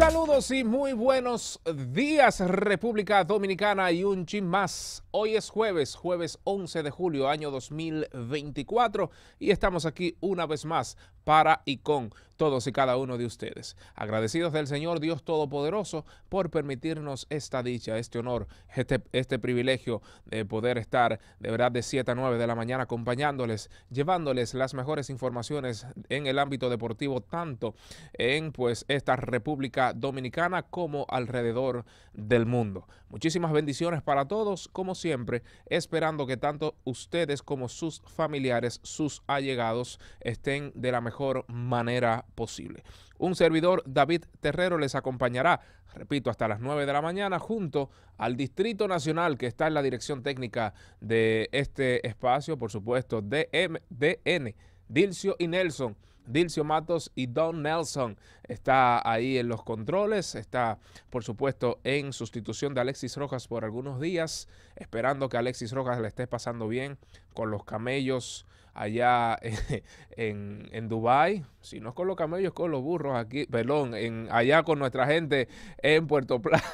Saludos y muy buenos días República Dominicana y un chin más. Hoy es jueves, jueves 11 de julio año 2024 y estamos aquí una vez más para y con todos y cada uno de ustedes. Agradecidos del Señor Dios Todopoderoso por permitirnos esta dicha, este honor, este, este privilegio de poder estar de verdad de 7 a 9 de la mañana acompañándoles, llevándoles las mejores informaciones en el ámbito deportivo, tanto en pues esta República Dominicana como alrededor del mundo. Muchísimas bendiciones para todos, como siempre, esperando que tanto ustedes como sus familiares, sus allegados, estén de la mejor mejor manera posible. Un servidor, David Terrero, les acompañará, repito, hasta las 9 de la mañana junto al Distrito Nacional que está en la dirección técnica de este espacio, por supuesto, DM, DN, Dilcio y Nelson. Dilcio Matos y Don Nelson está ahí en los controles, está por supuesto en sustitución de Alexis Rojas por algunos días, esperando que Alexis Rojas le esté pasando bien con los camellos allá en, en, Dubái, si no es con los camellos, con los burros aquí, perdón, en, allá con nuestra gente en Puerto Plata.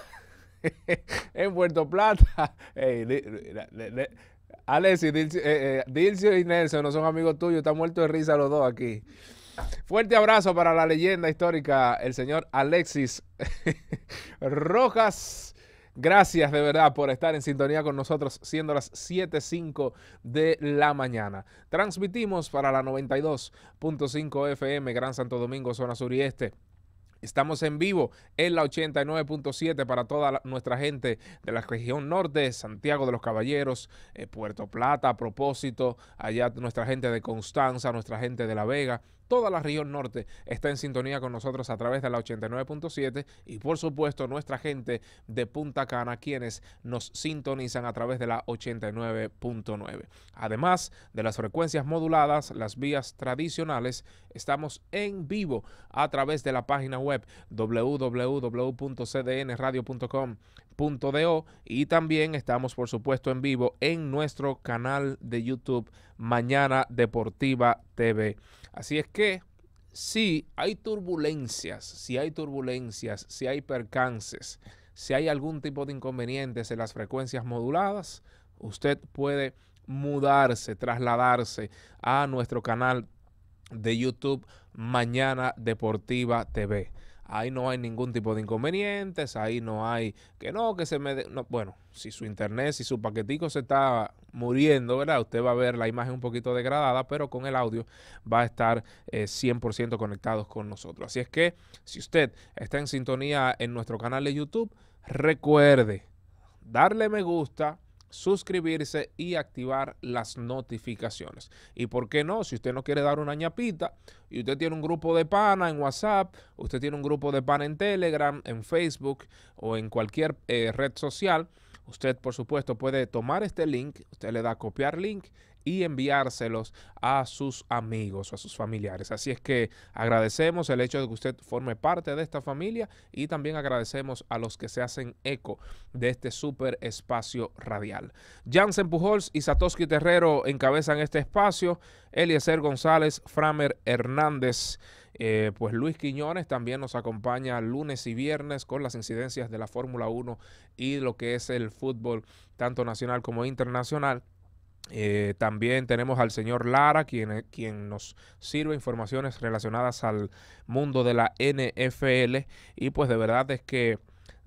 en Puerto Plata. Alexis, y Nelson no son amigos tuyos, están muertos de risa los dos aquí. Fuerte abrazo para la leyenda histórica, el señor Alexis Rojas Gracias de verdad por estar en sintonía con nosotros, siendo las 7:05 de la mañana. Transmitimos para la 92.5 FM Gran Santo Domingo, zona sur y este. Estamos en vivo en la 89.7 para toda nuestra gente de la región norte, Santiago de los Caballeros, eh, Puerto Plata, a propósito, allá nuestra gente de Constanza, nuestra gente de La Vega, toda la región norte está en sintonía con nosotros a través de la 89.7 y por supuesto nuestra gente de Punta Cana quienes nos sintonizan a través de la 89.9. Además de las frecuencias moduladas, las vías tradicionales, estamos en vivo a través de la página web www.cdnradio.com.do y también estamos por supuesto en vivo en nuestro canal de YouTube Mañana Deportiva TV. Así es que si hay turbulencias, si hay turbulencias, si hay percances, si hay algún tipo de inconvenientes en las frecuencias moduladas, usted puede mudarse, trasladarse a nuestro canal de YouTube Mañana Deportiva TV ahí no hay ningún tipo de inconvenientes, ahí no hay que no, que se me... no, bueno, si su internet, si su paquetico se está muriendo, ¿verdad? Usted va a ver la imagen un poquito degradada, pero con el audio va a estar 100% eh, conectados con nosotros. Así es que si usted está en sintonía en nuestro canal de YouTube, recuerde darle me gusta, suscribirse y activar las notificaciones. Y por qué no, si usted no quiere dar una ñapita y usted tiene un grupo de pana en WhatsApp, usted tiene un grupo de pana en Telegram, en Facebook o en cualquier eh, red social, usted por supuesto puede tomar este link, usted le da copiar link y enviárselos a sus amigos o a sus familiares. Así es que agradecemos el hecho de que usted forme parte de esta familia y también agradecemos a los que se hacen eco de este super espacio radial. Jansen Pujols y Satoshi Terrero encabezan este espacio, Eliezer González, Framer Hernández. Eh, pues Luis Quiñones también nos acompaña lunes y viernes con las incidencias de la Fórmula 1 y lo que es el fútbol, tanto nacional como internacional. Eh, también tenemos al señor Lara, quien, eh, quien, nos sirve informaciones relacionadas al mundo de la NFL. Y pues de verdad es que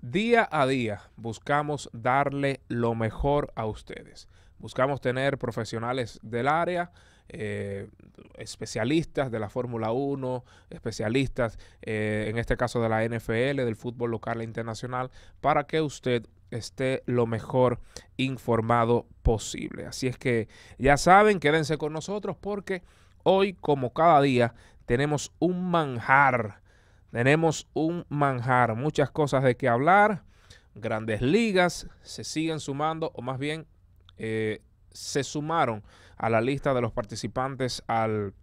día a día buscamos darle lo mejor a ustedes. Buscamos tener profesionales del área. Eh, especialistas de la Fórmula 1, especialistas en este caso de la NFL, del fútbol local e internacional, para que usted esté lo mejor informado posible. Así es que ya saben, quédense con nosotros porque hoy, como cada día, tenemos un manjar. Tenemos un manjar, muchas cosas de qué hablar. Grandes ligas se siguen sumando, o más bien eh, se sumaron a la lista de los participantes al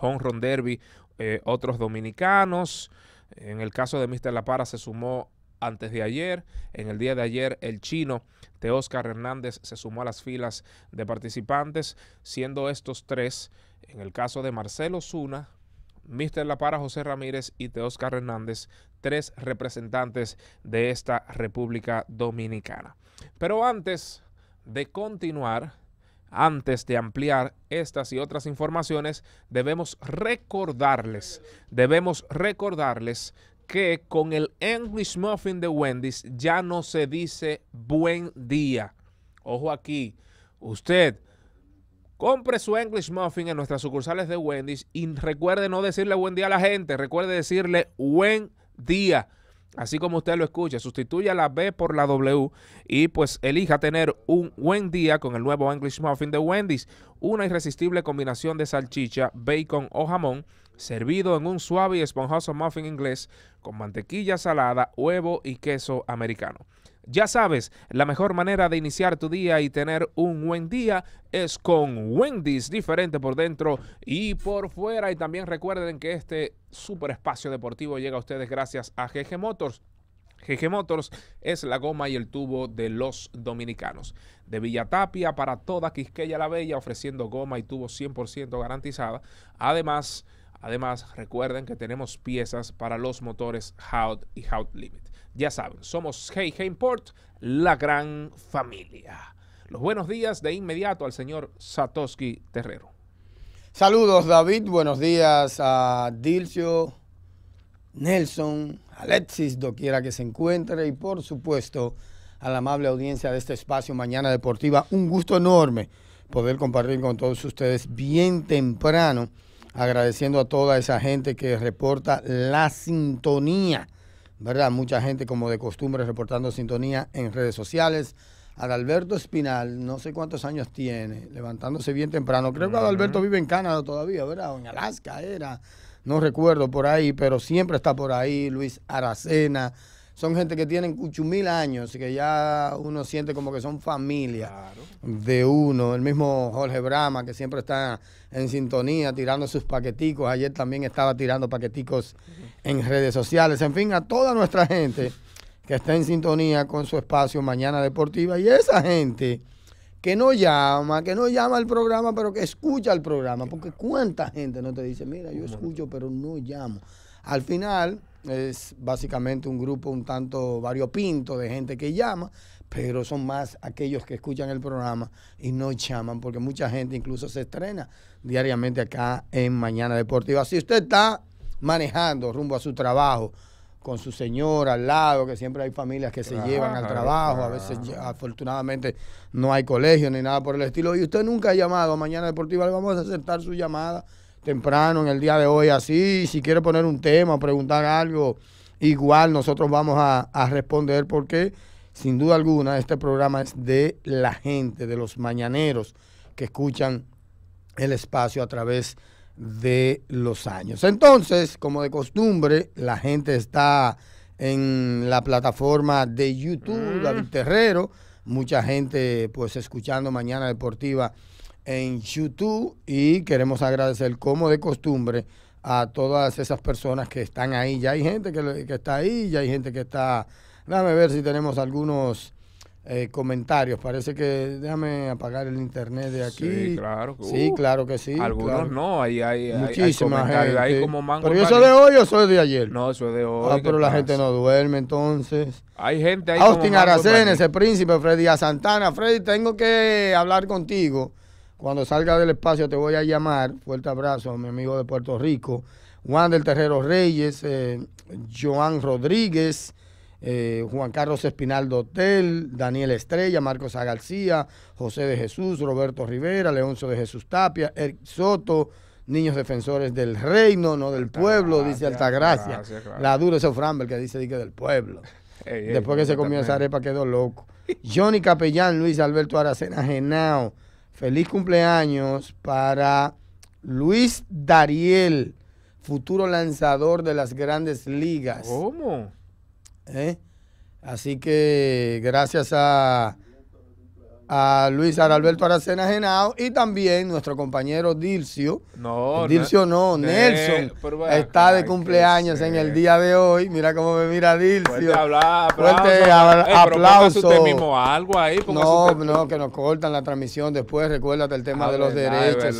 Home Run Derby eh, otros dominicanos. En el caso de Mr. La Para se sumó antes de ayer. En el día de ayer, el chino Teoscar Hernández se sumó a las filas de participantes, siendo estos tres, en el caso de Marcelo Zuna, Mr. La Para José Ramírez y Teoscar Hernández, tres representantes de esta República Dominicana. Pero antes de continuar, antes de ampliar estas y otras informaciones, debemos recordarles, debemos recordarles que con el English Muffin de Wendy's ya no se dice buen día. Ojo aquí, usted compre su English Muffin en nuestras sucursales de Wendy's y recuerde no decirle buen día a la gente, recuerde decirle buen día. Así como usted lo escucha, sustituya la B por la W y pues elija tener un buen día con el nuevo English Muffin de Wendy's, una irresistible combinación de salchicha, bacon o jamón servido en un suave y esponjoso muffin inglés con mantequilla salada, huevo y queso americano. Ya sabes, la mejor manera de iniciar tu día y tener un buen día es con Wendy's, diferente por dentro y por fuera. Y también recuerden que este super espacio deportivo llega a ustedes gracias a GG Motors. GG Motors es la goma y el tubo de los dominicanos. De Villa Tapia para toda Quisqueya la Bella, ofreciendo goma y tubo 100% garantizada. Además, Además, recuerden que tenemos piezas para los motores Hout y Hout Limit. Ya saben, somos Hey, hey Import, la gran familia. Los buenos días de inmediato al señor Satoshi Terrero. Saludos David, buenos días a Dilcio, Nelson, Alexis, doquiera que se encuentre y por supuesto a la amable audiencia de este espacio Mañana Deportiva. Un gusto enorme poder compartir con todos ustedes bien temprano agradeciendo a toda esa gente que reporta la sintonía, ¿verdad? Mucha gente como de costumbre reportando sintonía en redes sociales. Adalberto Espinal, no sé cuántos años tiene, levantándose bien temprano. Creo que Adalberto vive en Canadá todavía, ¿verdad? en Alaska era, no recuerdo por ahí, pero siempre está por ahí. Luis Aracena, son gente que tienen mil años y que ya uno siente como que son familia de uno. El mismo Jorge Brama, que siempre está en sintonía tirando sus paqueticos. Ayer también estaba tirando paqueticos en redes sociales. En fin, a toda nuestra gente que está en sintonía con su espacio Mañana Deportiva y esa gente que no llama, que no llama al programa, pero que escucha el programa. Porque cuánta gente no te dice, mira, yo escucho, pero no llamo. Al final, es básicamente un grupo un tanto variopinto de gente que llama, pero son más aquellos que escuchan el programa y no llaman, porque mucha gente incluso se estrena diariamente acá en Mañana Deportiva. Si usted está manejando rumbo a su trabajo, con su señora al lado, que siempre hay familias que se llevan al trabajo, a veces afortunadamente no hay colegio ni nada por el estilo, y usted nunca ha llamado a Mañana Deportiva, le vamos a aceptar su llamada temprano en el día de hoy así. Si quiere poner un tema, preguntar algo, igual nosotros vamos a, a responder porque sin duda alguna este programa es de la gente, de los mañaneros que escuchan el espacio a través de los años. Entonces, como de costumbre, la gente está en la plataforma de YouTube, mm. David Terrero, mucha gente pues escuchando Mañana Deportiva en YouTube y queremos agradecer como de costumbre a todas esas personas que están ahí. Ya hay gente que, que está ahí, ya hay gente que está... Déjame ver si tenemos algunos eh, comentarios. Parece que... Déjame apagar el internet de aquí. Sí, claro. Que, sí, claro que sí. Algunos no, ahí hay, Muchísimas gente. Hay como mango de hoy o soy de ayer. No, soy de hoy. Ah, pero la gente no duerme entonces. Hay gente ahí. Austin Aracena, ese príncipe, Freddy A. Santana. Freddy, tengo que hablar contigo cuando salga del espacio te voy a llamar. Fuerte abrazo a mi amigo de Puerto Rico. Juan del Terrero Reyes, eh, Joan Rodríguez, eh, Juan Carlos Espinal Dotel, Daniel Estrella, Marcos A. García, José de Jesús, Roberto Rivera, Leoncio de Jesús Tapia, Eric Soto, Niños Defensores del Reino, no del Pueblo, dice Altagracia. Gracia, La dura es Framberg que dice, dice del pueblo. Después que se comió esa arepa quedó loco. Johnny Capellán, Luis Alberto Aracena Genao. Feliz cumpleaños para Luis Dariel, futuro lanzador de las grandes ligas. ¿Cómo? ¿Eh? Así que gracias a a Luis para Aracena Genao y también nuestro compañero Dilcio, No, eh, Dilcio no, eh, Nelson está de cumpleaños en el día de hoy. Mira cómo me mira Dilcio, Fuerte, aplauso. Eh, mismo algo ahí. No, no, que nos cortan la transmisión después. Recuérdate el tema ah, de los derechos.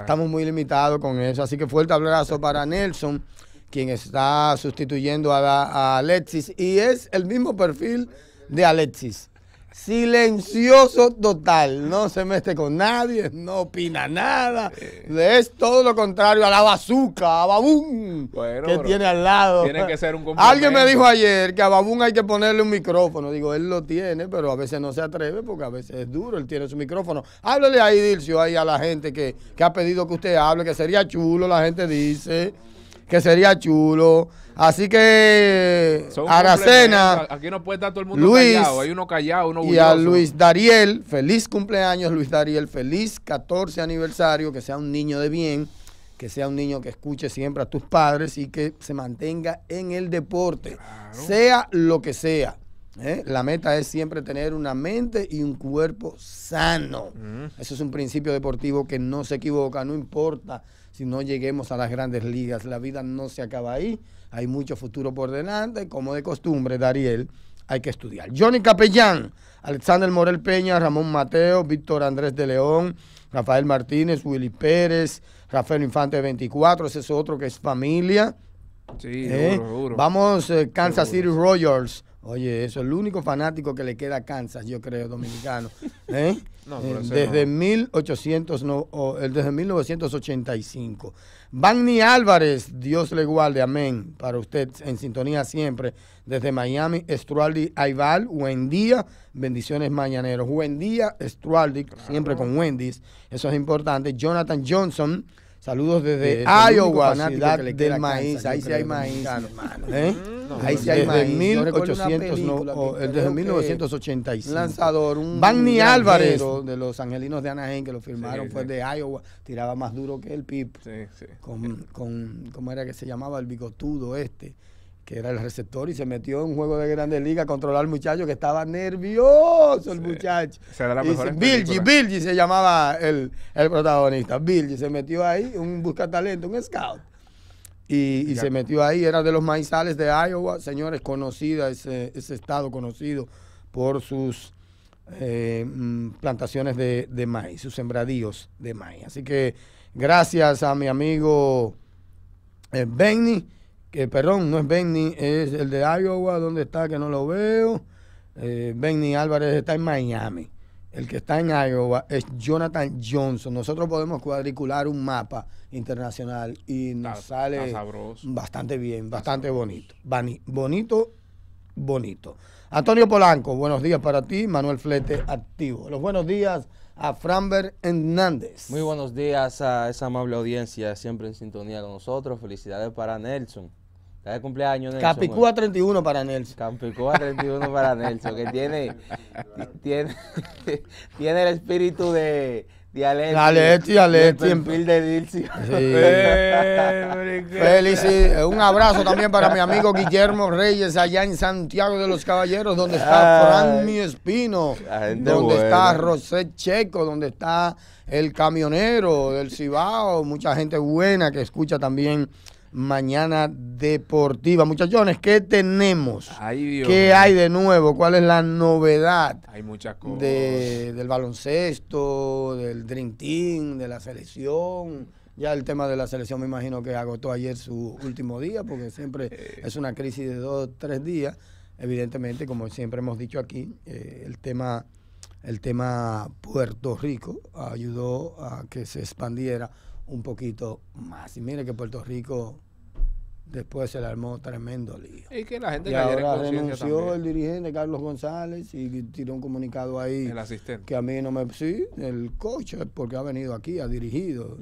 Estamos muy limitados con eso. Así que fuerte abrazo para Nelson, quien está sustituyendo a Alexis y es el mismo perfil de Alexis silencioso total, no se mete con nadie, no opina nada, es todo lo contrario a la bazooka, a Babún, bueno, que tiene al lado. Tiene que ser un Alguien me dijo ayer que a Babún hay que ponerle un micrófono, digo, él lo tiene, pero a veces no se atreve porque a veces es duro, él tiene su micrófono. Háblele ahí, Dilcio, ahí a la gente que, que ha pedido que usted hable, que sería chulo, la gente dice que sería chulo. Así que Aracena, aquí no puede estar todo el mundo Luis, callado, hay uno callado, uno Y a Luis Dariel, feliz cumpleaños Luis Dariel, feliz 14 aniversario, que sea un niño de bien, que sea un niño que escuche siempre a tus padres y que se mantenga en el deporte, sea lo que sea. ¿eh? La meta es siempre tener una mente y un cuerpo sano. Mm. Eso es un principio deportivo que no se equivoca, no importa si no lleguemos a las grandes ligas. La vida no se acaba ahí, hay mucho futuro por delante, como de costumbre, Dariel. Hay que estudiar. Johnny Capellán, Alexander Morel Peña, Ramón Mateo, Víctor Andrés de León, Rafael Martínez, Willy Pérez, Rafael Infante 24, ese es otro que es familia. Sí, ¿Eh? Vamos, eh, Kansas City Royals. Oye, eso es el único fanático que le queda a Kansas, yo creo, dominicano. ¿Eh? Eh, desde, no, eh, desde 1985. Vanny Álvarez, Dios le guarde, amén. Para usted en sintonía siempre. Desde Miami, Estrualdi buen día bendiciones mañaneros. día Estrualdi, siempre con Wendy's, eso es importante. Jonathan Johnson, Saludos desde Iowa, ciudad del maíz. Ahí sí hay maíz. Ahí sí hay maíz. desde 1985. Eh, lanzador, un Vanny Álvarez de los angelinos de Anaheim que lo firmaron, fue de Iowa. Tiraba más duro que el Pip. Sí, con, con, ¿cómo era que se llamaba? El bigotudo este que era el receptor, y se metió en un juego de grandes ligas a controlar al muchacho que estaba nervioso el muchacho. Será la mejor. Billy, se llamaba el, el protagonista. Billy se metió ahí, un busca talento, un scout. Y, se metió ahí, era de los maizales de Iowa, señores, conocida, ese, estado conocido por sus eh, mm, plantaciones de, maíz, sus sembradíos de maíz. Así que gracias a mi amigo eh, Benny que perdón, no es Benny, es el de Iowa, ¿dónde está? Que no lo veo. Eh, Benny Álvarez está en Miami. El que está en Iowa es Jonathan Johnson. Nosotros podemos cuadricular un mapa internacional y nos sale bastante bien, bastante bonito. bonito, bonito. Antonio Polanco, buenos días para ti. Manuel Flete, activo. Los buenos días a Franbert Hernández. Muy buenos días a esa amable audiencia, siempre en sintonía con nosotros. Felicidades para Nelson Capicúa 31 para Nelson. Capicúa 31 para Nelson, que tiene, tiene, el espíritu de, de Alexi. Alexi, de Dilcio. Eh, Feliz Un abrazo también para mi amigo Guillermo Reyes allá en Santiago de los Caballeros, donde está Franmi Espino, donde está Rosé Checo, donde está el camionero del Cibao, mucha gente buena que escucha también Mañana Deportiva. Muchachones, ¿qué tenemos? ¿Qué hay de nuevo? ¿Cuál es la novedad? Hay muchas cosas. del baloncesto, del Dream Team, de la selección. Ya el tema de la selección me imagino que agotó ayer su último día, porque siempre eh. es una crisis de dos, tres días. Evidentemente, como siempre hemos dicho aquí, eh, el tema el tema Puerto Rico ayudó a que se expandiera un poquito más. Y mire que Puerto Rico después se le armó tremendo lío. Y que la gente y ahora renunció el dirigente Carlos González y tiró un comunicado ahí. El asistente. Que a mí no me... Sí, el coche porque ha venido aquí, ha dirigido.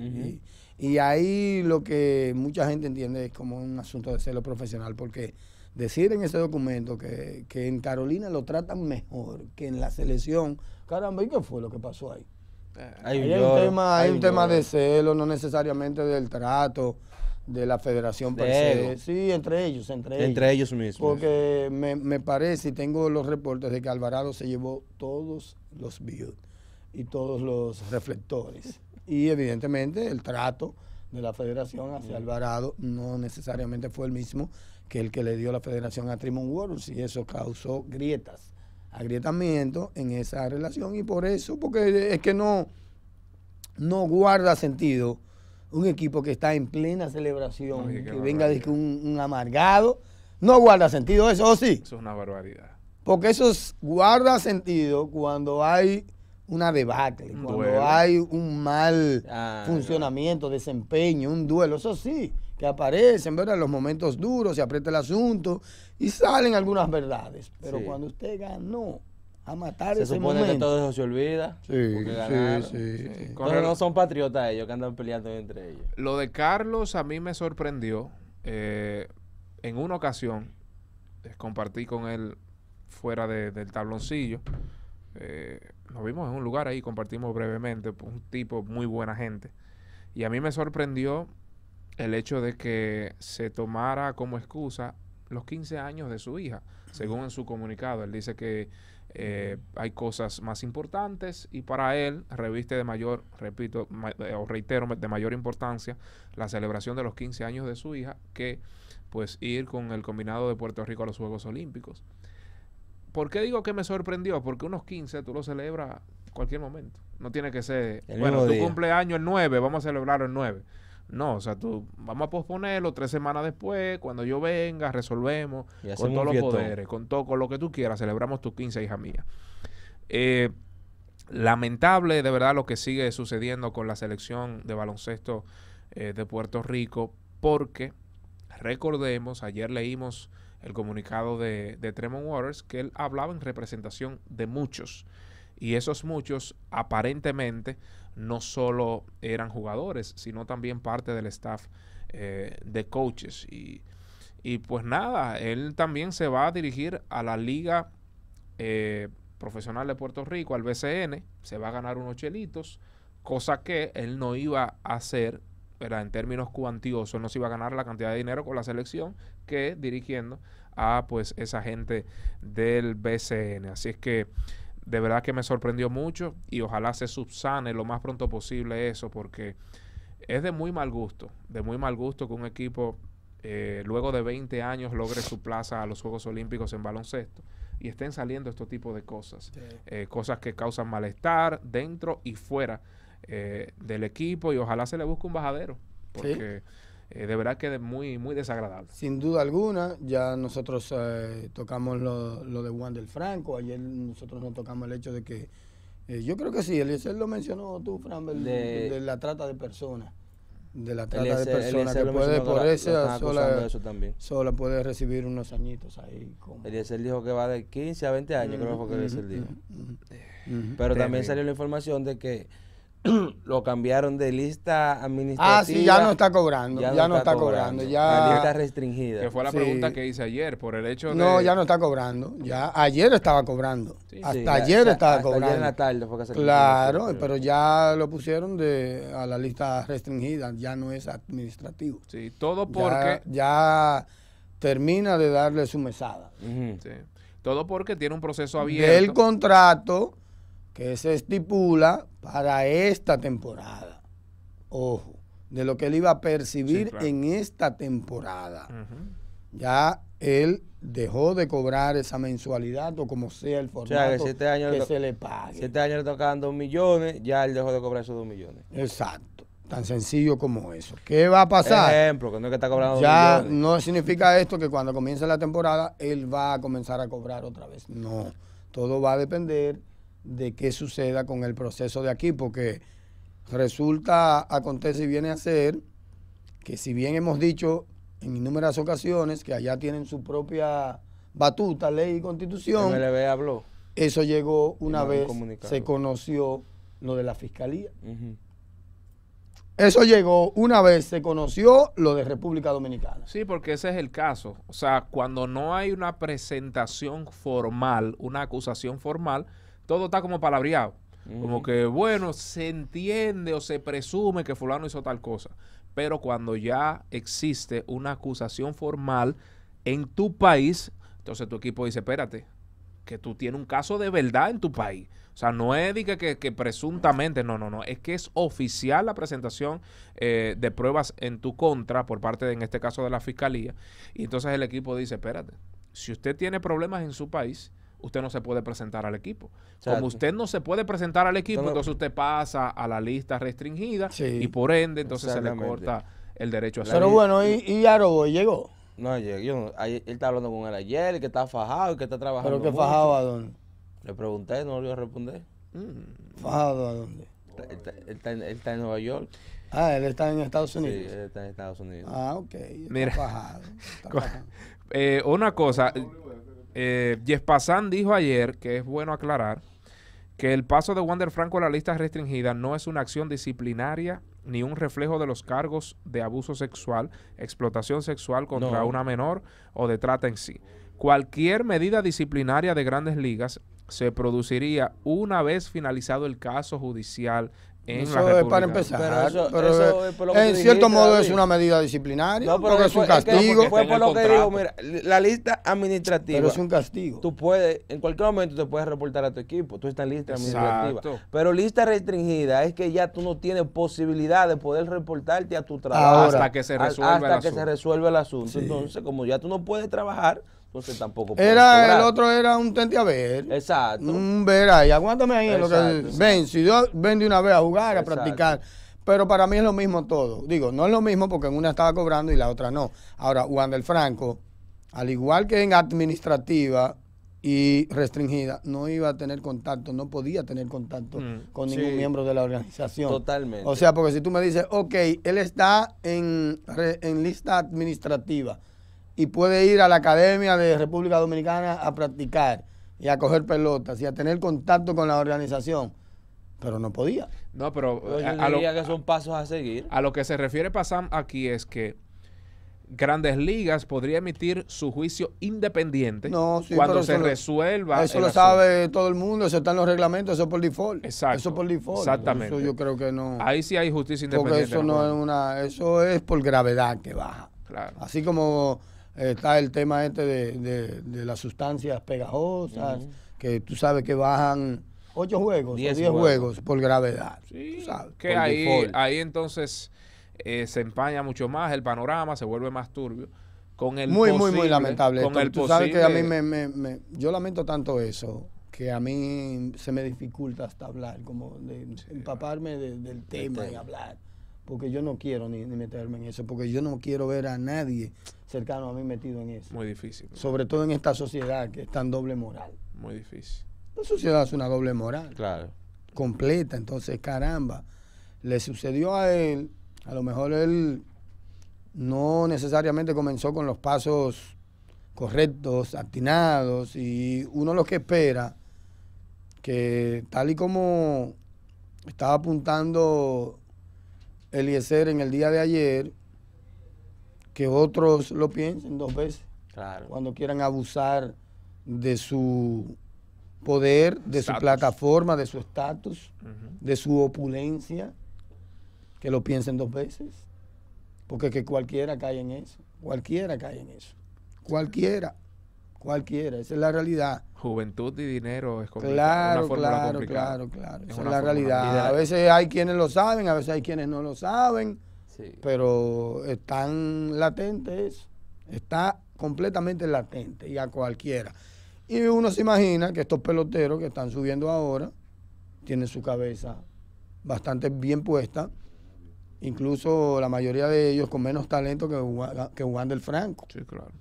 y, ahí lo que mucha gente entiende es como un asunto de celo profesional, porque decir en ese documento que, que en Carolina lo tratan mejor que en la selección, caramba, ¿y qué fue lo que pasó ahí? Eh, hay, un, tema, hay un tema de celo, no necesariamente del trato de la federación per Sí, entre ellos, entre ellos. Entre ellos mismos. Porque me, me, parece, y tengo los reportes de que Alvarado se llevó todos los views y todos los reflectores. Y evidentemente el trato de la federación hacia Alvarado no necesariamente fue el mismo que el que le dio la federación a Trimon World y eso causó grietas agrietamiento en esa relación y por eso, porque es que no, no guarda sentido un equipo que está en plena celebración, que venga de un, un, amargado, no guarda sentido eso, sí? Eso es una barbaridad. Porque eso guarda sentido cuando hay una debacle, cuando hay un mal ah, funcionamiento, desempeño, un duelo, eso sí que aparecen, ¿verdad? Los momentos duros, se aprieta el asunto y salen algunas verdades. Pero cuando usted ganó a matar se ese supone que todo eso se olvida. Sí, sí, sí, Pero no son patriotas ellos que andan peleando entre ellos. Lo de Carlos a mí me sorprendió. Eh, en una ocasión eh, compartí con él fuera del tabloncillo. Eh, nos vimos en un lugar ahí, compartimos brevemente, un tipo muy buena gente. Y a mí me sorprendió el hecho de que se tomara como excusa los 15 años de su hija, según en su comunicado. Él dice que eh, hay cosas más importantes y para él reviste de mayor, repito, eh, o reitero, de mayor importancia la celebración de los 15 años de su hija que pues ir con el combinado de Puerto Rico a los Juegos Olímpicos. ¿Por qué digo que me sorprendió? Porque unos 15 tú lo celebras cualquier momento. No tiene que ser, bueno, tu cumpleaños el 9, vamos a celebrarlo el 9. No, o sea, tú, vamos a posponerlo tres semanas después, cuando yo venga, resolvemos, con todos los poderes, con todo, con lo que tú quieras, celebramos tu 15, hija mía. Eh, lamentable de verdad lo que sigue sucediendo con la selección de baloncesto eh, de Puerto Rico, porque recordemos, ayer leímos el comunicado de, de Tremont Waters, que él hablaba en representación de muchos. Y esos muchos, aparentemente, no solo eran jugadores, sino también parte del staff eh, de coaches. Y, pues nada, él también se va a dirigir a la Liga eh, Profesional de Puerto Rico, al BCN, se va a ganar unos chelitos, cosa que él no iba a hacer era en términos cuantiosos, no se iba a ganar la cantidad de dinero con la selección que dirigiendo a pues esa gente del BCN. Así es que de verdad que me sorprendió mucho y ojalá se subsane lo más pronto posible eso porque es de muy mal gusto, de muy mal gusto que un equipo eh, luego de 20 años logre su plaza a los Juegos Olímpicos en baloncesto y estén saliendo estos tipos de cosas, eh, cosas que causan malestar dentro y fuera eh, del equipo y ojalá se le busque un bajadero porque... Eh, de verdad que es muy, muy desagradable. Sin duda alguna, ya nosotros eh, tocamos lo, de Juan del Franco, ayer nosotros nos tocamos el hecho de que, eh, yo creo que sí, Eliezer lo mencionó tú, Fran, de, la trata de personas. De la trata de personas que puede por eso también. sola puede recibir unos añitos ahí. Como. Eliezer dijo que va de 15 a 20 años, creo que fue dijo. Pero también salió la información de que lo cambiaron de lista administrativa. Ah, sí, ya no está cobrando, ya, no, está, cobrando, ya... La lista restringida. Que fue la pregunta que hice ayer, por el hecho de... No, ya no está cobrando, ya ayer estaba cobrando, hasta ayer estaba cobrando. en la tarde fue se Claro, pero ya lo pusieron de, a la lista restringida, ya no es administrativo. Sí, todo porque... Ya, termina de darle su mesada. Todo porque tiene un proceso abierto. El contrato que se estipula para esta temporada. Ojo, de lo que él iba a percibir en esta temporada. Ya él dejó de cobrar esa mensualidad o como sea el formato o que, siete años se le pague. Siete años le tocaban dos millones, ya él dejó de cobrar esos dos millones. Exacto. Tan sencillo como eso. ¿Qué va a pasar? Ejemplo, que no es que está cobrando Ya dos millones. no significa esto que cuando comience la temporada él va a comenzar a cobrar otra vez. No. Todo va a depender de qué suceda con el proceso de aquí, porque resulta, acontece y viene a ser que si bien hemos dicho en innumerables ocasiones que allá tienen su propia batuta, ley y constitución, habló. eso llegó una vez, se conoció lo de la fiscalía. Eso llegó una vez se conoció lo de República Dominicana. Sí, porque ese es el caso. O sea, cuando no hay una presentación formal, una acusación formal, todo está como palabreado. Como que, bueno, se entiende o se presume que fulano hizo tal cosa. Pero cuando ya existe una acusación formal en tu país, entonces tu equipo dice, espérate, que tú tienes un caso de verdad en tu país. O sea, no es que, que, presuntamente, no, no, no, es que es oficial la presentación eh, de pruebas en tu contra por parte, de, en este caso, de la fiscalía. Y entonces el equipo dice, espérate, si usted tiene problemas en su país, usted no se puede presentar al equipo. Como usted no se puede presentar al equipo, entonces, usted pasa a la lista restringida y por ende entonces se le corta el derecho a salir. Pero bueno, y, y llegó. No, llegó yo él está hablando con él ayer, que está fajado, que está trabajando. ¿Pero qué fajado a dónde? Le pregunté, no volvió a responder. Mm. ¿Fajado a dónde? Él, está, está en Nueva York. Ah, él está en Estados Unidos. Sí, él está en Estados Unidos. Ah, ok. Mira, fajado, eh, una cosa, eh, dijo ayer, que es bueno aclarar, que el paso de Wander Franco a la lista restringida no es una acción disciplinaria ni un reflejo de los cargos de abuso sexual, explotación sexual contra una menor o de trata en sí. Cualquier medida disciplinaria de grandes ligas se produciría una vez finalizado el caso judicial en eso es para empezar. en cierto modo es una medida disciplinaria, no, porque es, un castigo. la lista administrativa. Pero es un castigo. Tú puedes, en cualquier momento te puedes reportar a tu equipo, tú estás lista administrativa. Pero lista restringida es que ya tú no tienes posibilidad de poder reportarte a tu trabajo. hasta que se resuelva el asunto. Hasta que se resuelva el asunto. Entonces, como ya tú no puedes trabajar, tampoco Era el otro, era un tente a ver. Exacto. Un ver ahí. Aguántame ahí. ven, si Dios ven de una vez a jugar, a practicar. Pero para mí es lo mismo todo. Digo, no es lo mismo porque en una estaba cobrando y la otra no. Ahora, Juan del Franco, al igual que en administrativa, y restringida, no iba a tener contacto, no podía tener contacto mm, con ningún miembro de la organización. Totalmente. O sea, porque si tú me dices, ok, él está en, en lista administrativa, y puede ir a la Academia de República Dominicana a practicar y a coger pelotas y a tener contacto con la organización. Pero no podía. No, pero, yo eh, que son pasos a seguir. A lo que se refiere Pasam aquí es que Grandes Ligas podría emitir su juicio independiente no, cuando se resuelva. Eso lo sabe todo el mundo, eso está en los reglamentos, eso es por default. Exacto. Eso es por default. Exactamente. Eso yo creo que no. Ahí sí hay justicia independiente. Porque eso no es una, eso es por gravedad que baja. Claro. Así como está el tema este de, las sustancias pegajosas, que tú sabes que bajan ocho juegos diez o diez juegos. por gravedad. Sí, que ahí, entonces eh, se empaña mucho más el panorama, se vuelve más turbio. Con el muy, muy, muy lamentable. tú, sabes que a mí me, me, Yo lamento tanto eso, que a mí se me dificulta hasta hablar, como de, empaparme del tema y hablar porque yo no quiero ni, meterme en eso, porque yo no quiero ver a nadie cercano a mí metido en eso. Muy difícil. Sobre todo en esta sociedad que es tan doble moral. Muy difícil. La sociedad es una doble moral. Claro. Completa, entonces, caramba, le sucedió a él, a lo mejor él no necesariamente comenzó con los pasos correctos, atinados, y uno lo que espera, que tal y como estaba apuntando Eliezer en el día de ayer, que otros lo piensen dos veces. Claro. Cuando quieran abusar de su poder, de su plataforma, de su estatus, de su opulencia, que lo piensen dos veces. Porque que cualquiera cae en eso. Cualquiera cae en eso. Cualquiera. Cualquiera, esa es la realidad. Juventud y dinero es complicado. Claro, claro, claro, claro. Esa es, la realidad. A veces hay quienes lo saben, a veces hay quienes no lo saben, sí. pero están latentes Está completamente latente y a cualquiera. Y uno se imagina que estos peloteros que están subiendo ahora tienen su cabeza bastante bien puesta, incluso la mayoría de ellos con menos talento que, que Juan del Franco. Sí, claro.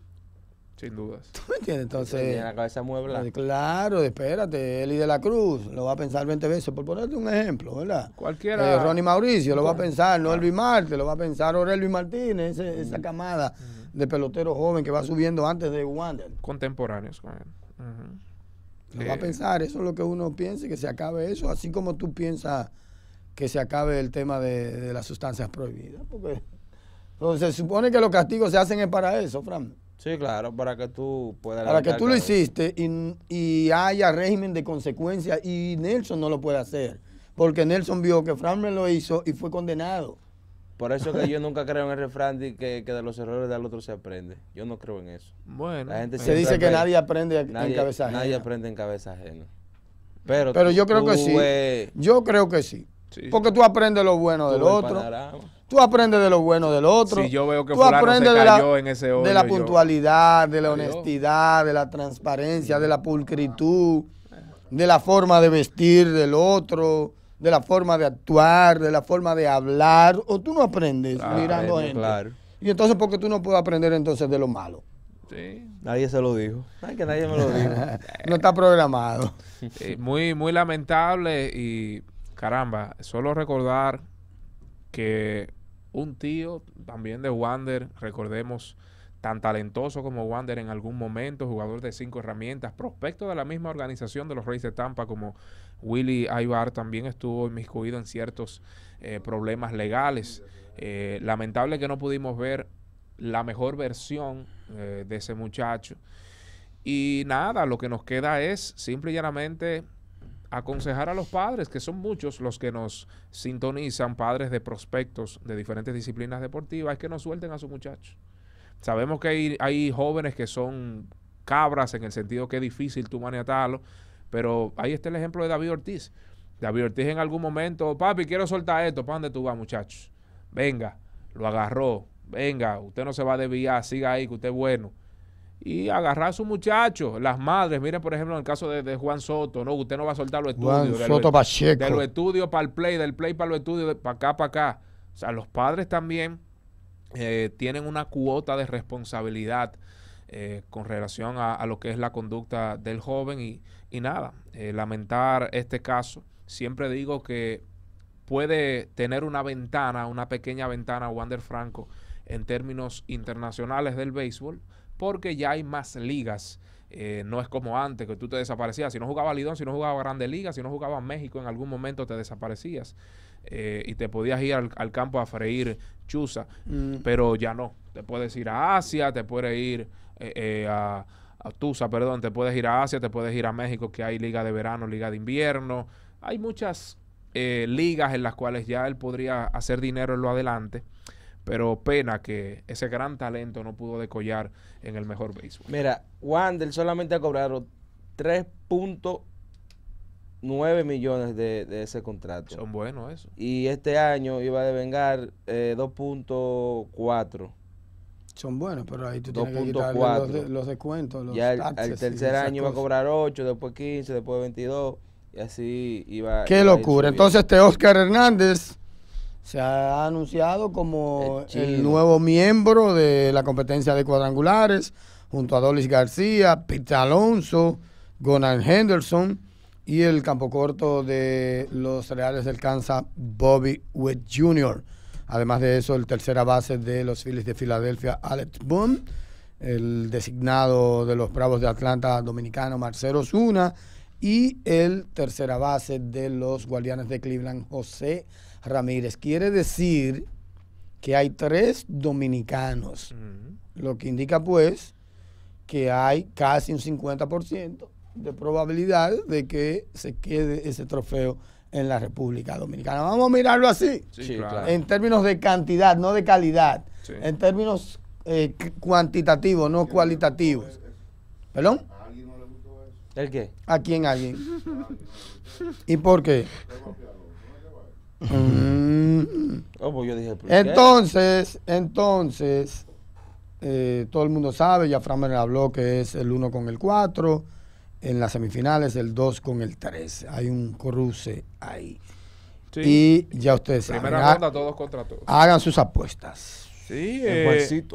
Sin dudas. ¿Tú entiendes? Entonces. la cabeza muebla. Eh, claro, espérate. Eli de la Cruz lo va a pensar 20 veces, por ponerte un ejemplo, ¿verdad? Cualquiera. Eh, Ronnie Mauricio lo va a pensar, no Elvi Marte, lo va a pensar Aurelio Martínez, esa camada de pelotero joven que va subiendo antes de Wander. Contemporáneos con él. Lo va a eh, pensar, eso es lo que uno piensa que se acabe eso, así como tú piensas que se acabe el tema de, las sustancias prohibidas. Porque entonces, se supone que los castigos se hacen es para eso, Fran. Sí, claro, para que tú puedas... Para que tú lo hiciste y, haya régimen de consecuencia y Nelson no lo puede hacer, porque Nelson vio que Franklin lo hizo y fue condenado. Por eso que yo nunca creo en el refrán de que, de los errores del otro se aprende. Yo no creo en eso. Bueno. Eh, se dice que nadie aprende en cabeza ajena. Nadie aprende en cabeza ajena. Pero, Pero yo creo que sí. Yo creo que sí. Porque tú aprendes lo bueno del otro. Tú aprendes de lo bueno del otro. Si yo veo que tú aprendes cayó de la, en ese de la puntualidad, de la honestidad, de la transparencia, de la pulcritud, de la forma de vestir del otro, de la forma de actuar, de la forma de hablar. O tú no aprendes mirando a gente. Claro. Y entonces, ¿por qué tú no puedes aprender entonces de lo malo? Sí. Nadie se lo dijo. Ay, que nadie me lo dijo. no está programado. muy, muy lamentable y caramba, solo recordar que un tío también de Wander, recordemos, tan talentoso como Wander en algún momento, jugador de cinco herramientas, prospecto de la misma organización de los Reyes de Tampa como Willy Aybar también estuvo inmiscuido en ciertos eh, problemas legales. Eh, lamentable que no pudimos ver la mejor versión eh, de ese muchacho. Y nada, lo que nos queda es simple y llanamente aconsejar a los padres, que son muchos los que nos sintonizan, padres de prospectos de diferentes disciplinas deportivas, es que no suelten a sus muchachos. Sabemos que hay, jóvenes que son cabras en el sentido que es difícil tú maniatarlo, pero ahí está el ejemplo de David Ortiz. David Ortiz en algún momento, papi, quiero soltar esto, ¿para dónde tú vas, muchachos? Venga, lo agarró, venga, usted no se va a desviar, siga ahí, que usted es bueno y agarrar a sus muchachos, las madres. Miren, por ejemplo, en el caso de, Juan Soto, no, usted no va a soltar los estudios. Juan Soto De los estudios para el play, del play para los estudios, para acá, para acá. O sea, los padres también eh, tienen una cuota de responsabilidad eh, con relación a, lo que es la conducta del joven y, nada, eh, lamentar este caso. Siempre digo que puede tener una ventana, una pequeña ventana, Wander Franco, en términos internacionales del béisbol, porque ya hay más ligas. Eh, no es como antes, que tú te desaparecías. Si no jugaba Lidón, si no jugaba Grandes Ligas, si no jugabas México, en algún momento te desaparecías eh, y te podías ir al, campo a freír chuza. Mm. Pero ya no. Te puedes ir a Asia, te puedes ir eh, eh, a, a Tusa, perdón, te puedes ir a Asia, te puedes ir a México, que hay liga de verano, liga de invierno. Hay muchas ligas en las cuales ya él podría hacer dinero en lo adelante pero pena que ese gran talento no pudo decollar en el mejor béisbol. Mira, Wander solamente ha cobrado 3.9 millones de, ese contrato. Son buenos eso. Y este año iba a devengar 2.4. Eh, Son buenos, pero ahí tú tienes que los, descuentos. Los ya el, tercer año iba a cobrar 8, después 15, después 22, y así iba. Qué locura. Entonces, este Oscar Hernández se ha anunciado como el, nuevo miembro de la competencia de cuadrangulares, junto a Dolly García, Pete Alonso, Gonan Henderson y el campo corto de los Reales del Kansas, Bobby Witt Jr. Además de eso, el tercera base de los Phillies de Filadelfia, Alex Boone, el designado de los Bravos de Atlanta, dominicano Marcelo Zuna, y el tercera base de los Guardianes de Cleveland, José Ramírez. Quiere decir que hay tres dominicanos, lo que indica pues que hay casi un 50% de probabilidad de que se quede ese trofeo en la República Dominicana. Vamos a mirarlo así, en términos de cantidad, no de calidad, en términos eh, cuantitativos, no cualitativos. ¿Perdón? ¿El qué? ¿A quién alguien? ¿Y por qué? Oh, pues entonces, entonces, eh, todo el mundo sabe, ya Fran habló que es el 1 con el 4, en las semifinales el 2 con el 3. Hay un cruce ahí. Y ya ustedes saben. Hagan sus apuestas. Sí, en eh,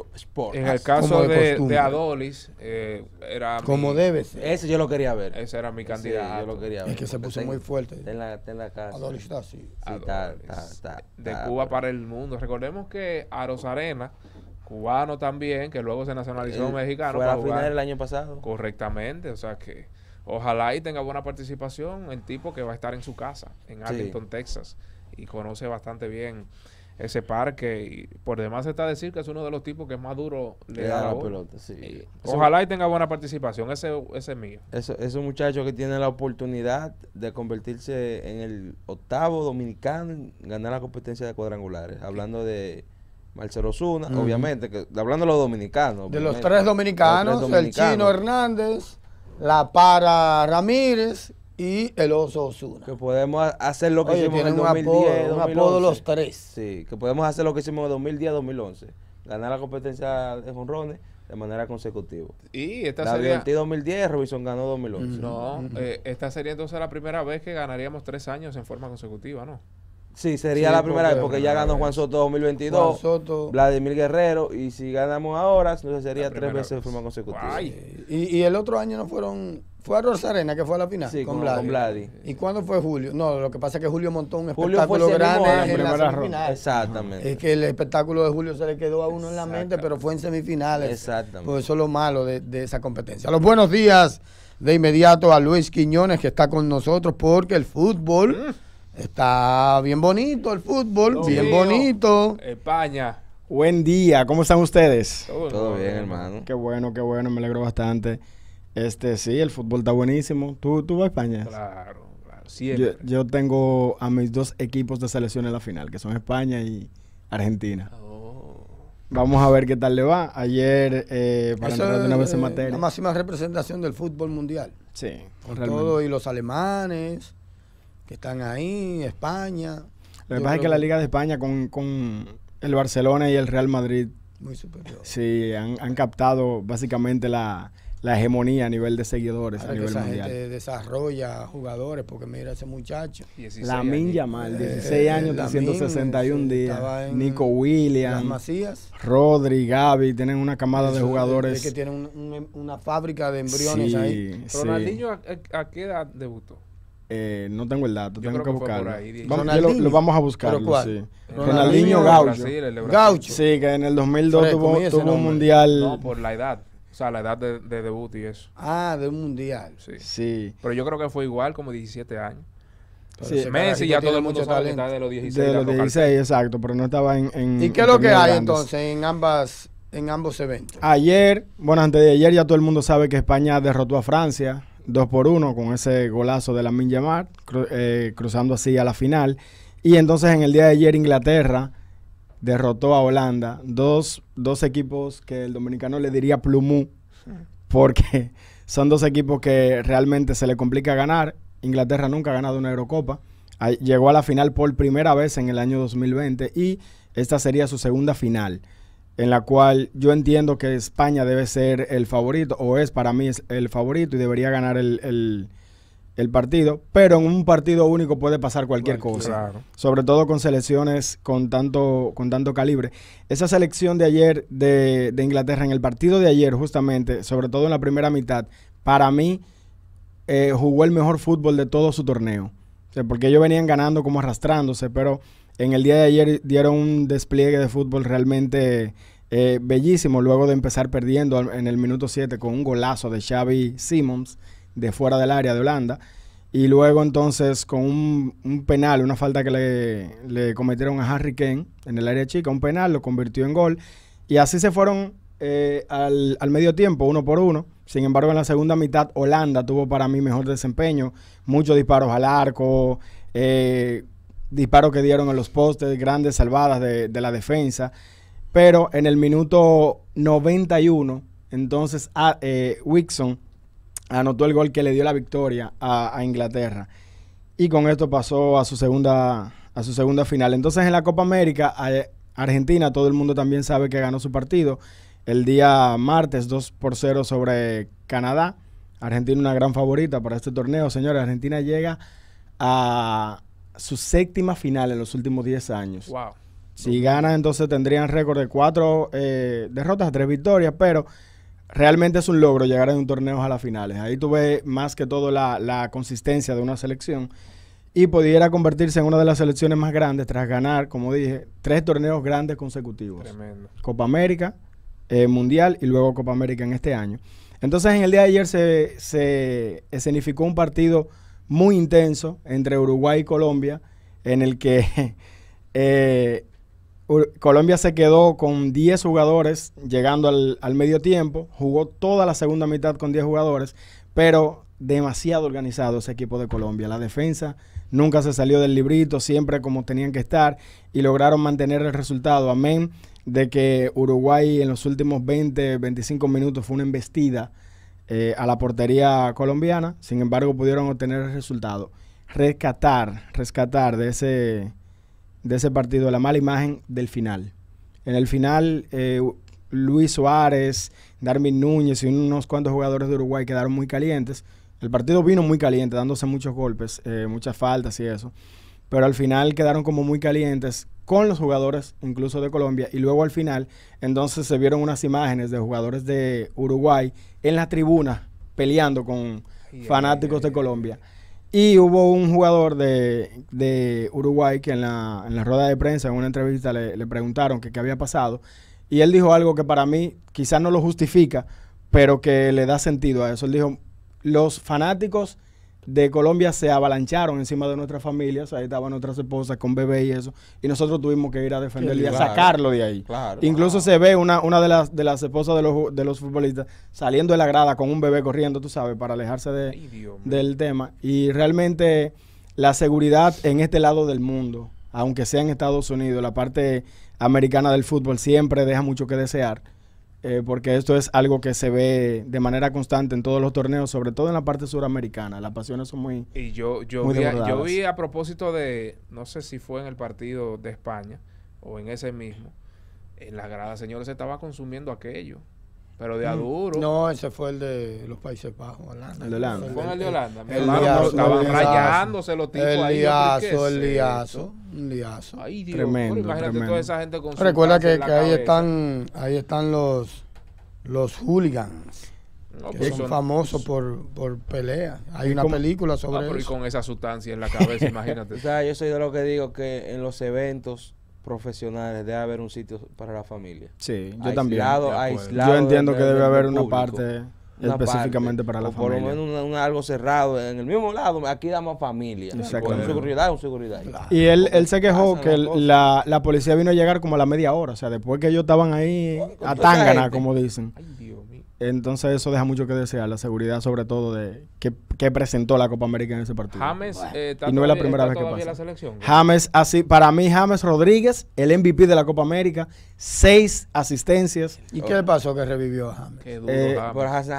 En el caso de, Adolis, eh, era. Como debe ser. Ese yo lo quería ver. Ese era mi candidato. yo lo quería ver. Es que se puso muy fuerte. Adolis está Sí, de Cuba para el mundo. Recordemos que Aros Arena, cubano también, que luego se nacionalizó mexicano. Fue a la final del año pasado. Correctamente, o sea que. Ojalá y tenga buena participación el tipo que va a estar en su casa, en Arlington, Texas, y conoce bastante bien ese parque. Y por demás está decir que es uno de los tipos que más duro le, da la, pelota. ojalá y tenga buena participación, ese, ese mío. ese un muchacho que tiene la oportunidad de convertirse en el octavo dominicano, ganar la competencia de cuadrangulares. Hablando de... Marcelo Zuna, obviamente, que, hablando de los dominicanos. De los tres dominicanos, el chino Hernández, la para Ramírez y el oso Osuna. Que podemos hacer lo que hicimos en 2010, un apodo, 2011. los tres. Sí, que podemos hacer lo que hicimos en 2010, 2011. Ganar la competencia de jonrones de manera consecutiva. Y esta la sería... 2010, Robinson ganó 2011. No, eh, esta sería entonces la primera vez que ganaríamos tres años en forma consecutiva, ¿no? Sí, sería la primera vez, porque ya ganó Juan Soto 2022, Vladimir Guerrero, y si ganamos ahora, entonces sería tres veces de forma consecutiva. Y, y, el otro año no fueron... Fue a Rosarena que fue a la final con, Vladi. ¿Y cuándo fue Julio? No, lo que pasa es que Julio montó un espectáculo grande en, en la Exactamente. Es que el espectáculo de Julio se le quedó a uno en la mente, pero fue en semifinales. Exactamente. Pues eso es lo malo de, de esa competencia. Los buenos días de inmediato a Luis Quiñones que está con nosotros porque el fútbol... Mm. Está bien bonito el fútbol, bien bonito. España. Buen día, ¿cómo están ustedes? Todo, bien, hermano. Qué bueno, qué bueno, me alegro bastante. Este, sí, el fútbol está buenísimo. ¿Tú, vas a España? Claro, claro, siempre. Yo, tengo a mis dos equipos de selección en la final, que son España y Argentina. Oh. Vamos a ver qué tal le va. Ayer, eh, para entrar de una vez en eh, materia. La máxima representación del fútbol mundial. Sí, con todo y los alemanes que están ahí, España. Lo que pasa es que la Liga de España con, el Barcelona y el Real Madrid. Muy superior. Sí, han, captado básicamente la, hegemonía a nivel de seguidores, a nivel Gente desarrolla jugadores, porque mira ese muchacho. La Minya, Mal, 16 años, 361 eh, días. Nico Williams. Macías. Rodri, Gaby, tienen una camada de jugadores. Es que tienen una fábrica de embriones ahí. Ronaldinho, a qué edad debutó? Eh, no tengo el dato, tengo que, buscarlo. lo, vamos a buscar. Ronaldinho Gaucho. Sí, que en el 2002 tuvo, tuvo un mundial. No, por la edad. O sea, la edad de, debut y eso. Ah, de un mundial. Sí. sí. Pero yo creo que fue igual, como 17 años. Sí. Messi ya todo el mundo sabe está de los 16. De los 16, exacto, pero no estaba en... ¿Y qué es lo que hay entonces en ambas en ambos eventos? Ayer, bueno, antes de ayer ya todo el mundo sabe que España derrotó a Francia 2 por 1 con ese golazo de la Minjamar, eh, cruzando así a la final. Y entonces en el día de ayer Inglaterra derrotó a Holanda, dos, dos equipos que el dominicano le diría plumú, porque son dos equipos que realmente se le complica ganar. Inglaterra nunca ha ganado una Eurocopa, llegó a la final por primera vez en el año 2020 y esta sería su segunda final en la cual yo entiendo que España debe ser el favorito, o es para mí el favorito y debería ganar el, partido, pero en un partido único puede pasar cualquier cosa, sobre todo con selecciones con tanto, con tanto calibre. Esa selección de ayer de, de Inglaterra, en el partido de ayer justamente, sobre todo en la primera mitad, para mí eh, jugó el mejor fútbol de todo su torneo, porque ellos venían ganando como arrastrándose, pero en el día de ayer dieron un despliegue de fútbol realmente eh, bellísimo, luego de empezar perdiendo en el minuto 7 con un golazo de Xavi Simmons de fuera del área de Holanda. Y luego entonces con un, penal, una falta que le, cometieron a Harry Kane en el área chica, un penal, lo convirtió en gol. Y así se fueron eh, al, medio tiempo, uno por uno. Sin embargo, en la segunda mitad, Holanda tuvo para mí mejor desempeño, muchos disparos al arco, eh, disparos que dieron en los postes, grandes salvadas de, la defensa. Pero en el minuto 91, entonces ah, eh, Wixon anotó el gol que le dio la victoria a, Inglaterra. Y con esto pasó a su segunda, a su segunda final. Entonces en la Copa América, Argentina, todo el mundo también sabe que ganó su partido. El día martes, 2 por 0 sobre Canadá. Argentina una gran favorita para este torneo. Señores, Argentina llega a, su séptima final en los últimos 10 años. Wow. Si gana, entonces tendrían récord de cuatro eh, derrotas, tres victorias, pero realmente es un logro llegar en un torneo a las finales. Ahí tuve más que todo la, consistencia de una selección y pudiera convertirse en una de las selecciones más grandes tras ganar, como dije, tres torneos grandes consecutivos. Tremendo. Copa América, eh, Mundial y luego Copa América en este año. Entonces en el día de ayer se, se escenificó un partido muy intenso entre Uruguay y Colombia, en el que eh, Colombia se quedó con 10 jugadores llegando al, al, medio tiempo, jugó toda la segunda mitad con 10 jugadores, pero demasiado organizado ese equipo de Colombia. La defensa nunca se salió del librito, siempre como tenían que estar y lograron mantener el resultado. Amén de que Uruguay en los últimos 20, 25 minutos fue una embestida eh, a la portería colombiana. Sin embargo, pudieron obtener el resultado. Rescatar, rescatar de ese, de ese partido la mala imagen del final. En el final, eh, Luis Suárez, Darwin Núñez y unos cuantos jugadores de Uruguay quedaron muy calientes. El partido vino muy caliente, dándose muchos golpes, eh, muchas faltas y eso. Pero al final quedaron como muy calientes con los jugadores incluso de Colombia y luego al final entonces se vieron unas imágenes de jugadores de Uruguay en la tribuna peleando con fanáticos de Colombia. Y hubo un jugador de, de Uruguay que en la, rueda de prensa, en una entrevista, le, preguntaron qué había pasado. Y él dijo algo que para mí quizás no lo justifica, pero que le da sentido a eso. Él dijo, los fanáticos de Colombia se avalancharon encima de nuestras familias. Ahí estaban nuestras esposas con bebé y eso. Y nosotros tuvimos que ir a defenderlo y a sacarlo de ahí. Incluso se ve una, una de, las, de las esposas de los, de los futbolistas saliendo de la grada con un bebé corriendo, tú sabes, para alejarse de, del tema. Y realmente la seguridad en este lado del mundo, aunque sea en Estados Unidos, la parte americana del fútbol siempre deja mucho que desear eh, porque esto es algo que se ve de manera constante en todos los torneos, sobre todo en la parte suramericana. Las pasiones son muy. Y yo, yo, vi, a, yo vi a propósito de, no sé si fue en el partido de España o en ese mismo, en eh, la grada, señores, se estaba consumiendo aquello. Pero de mm. Aduro. No, ese fue el de los Países Bajos, Holanda. El de Holanda. el de Holanda. El, el liazo, estaban rayándose los tipos el Liazo, el liazo, el liazo. Ay, Dios, tremendo, imagínate toda esa gente con Recuerda que, ahí están ahí están los los hooligans. que pues son, famosos por, por pelea. Hay una película sobre ah, eso. Y con esa sustancia en la cabeza, imagínate. o sea, yo soy de lo que digo que en los eventos profesionales debe haber un sitio para la familia. Sí, yo también. Aislado yo entiendo que debe haber una parte específicamente para la familia. Por lo menos un, algo cerrado. En el mismo lado, aquí damos familia. seguridad, seguridad. Y él, se quejó que la, la, policía vino a llegar como a la media hora. O sea, después que ellos estaban ahí a tángana, como dicen. Ay, Dios. Entonces eso deja mucho que desear, la seguridad sobre todo de que, presentó la Copa América en ese partido. James eh, y no es la primera vez que pasa. La selección, James, así, para mí James Rodríguez, el MVP de la Copa América, seis asistencias. ¿Y qué le pasó que revivió a James? Qué duro, eh,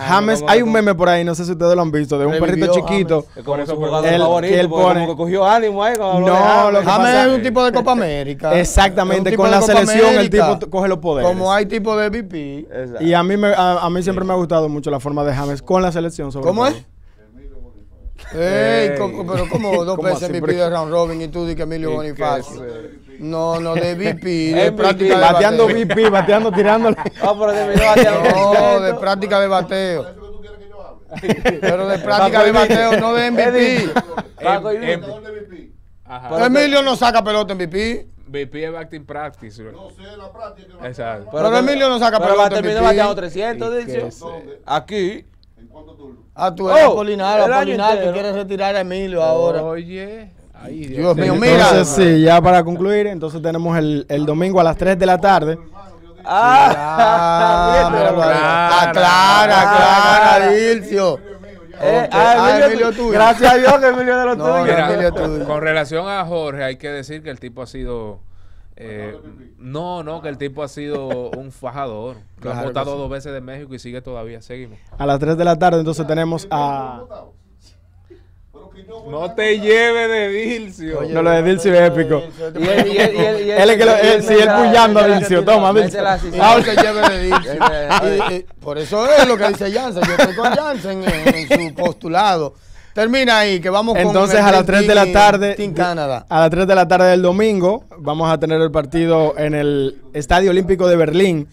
James, hay un meme por ahí, no sé si ustedes lo han visto, de un perrito chiquito. que él pone, cogió ánimo eh, ahí No, lo que James pasa, es un tipo de Copa América. Exactamente, con la selección el tipo coge los poderes. Como hay tipo de MVP. Y a mí me, a mí siempre me ha gustado mucho la forma de James con la selección. Sobre ¿Cómo es? Ey, ¿cómo- pero como dos veces así? me Ron round robin y tú dices que Emilio Bonifacio. No, no, de VP de práctica de Bateando bateo. bateando, tirándole. pero No, de práctica de bateo. Pero de práctica de bateo, no de MVP. Emilio no saca pelota en MVP. BP Acting Practice. No sé la práctica. Exacto. Pero, Emilio no saca pero va a terminar 300, dice. Aquí. ¿En cuánto turno? Ah, tú eres oh, Polinar, que quieres retirar a Emilio ahora. Oye. Ahí, Dios, mío, mira. Entonces, sí, ya para concluir, entonces tenemos el, domingo a las 3 de la tarde. Ah, ah, ah, ah aclara, aclara, Dilcio. Eh, ah, ah, gracias a Dios que Emilio de los Con relación a Jorge, hay que decir que el tipo ha sido. Eh, no, no, que el tipo ha sido un fajador. Lo ha votado dos veces de México y sigue todavía. Seguimos. A las 3 de la tarde, entonces tenemos a. No te lleve de Dilcio. no, lo de Dilcio es épico. Él es que él sigue a Dilcio. Toma, Dilcio. No te lleve de Por eso es lo que dice Jansen. Yo estoy con Jansen en su postulado. Termina ahí, que vamos con... Entonces, a las 3 de la tarde. Canadá, A las 3 de la tarde del domingo, vamos a tener el partido en el Estadio Olímpico de Berlín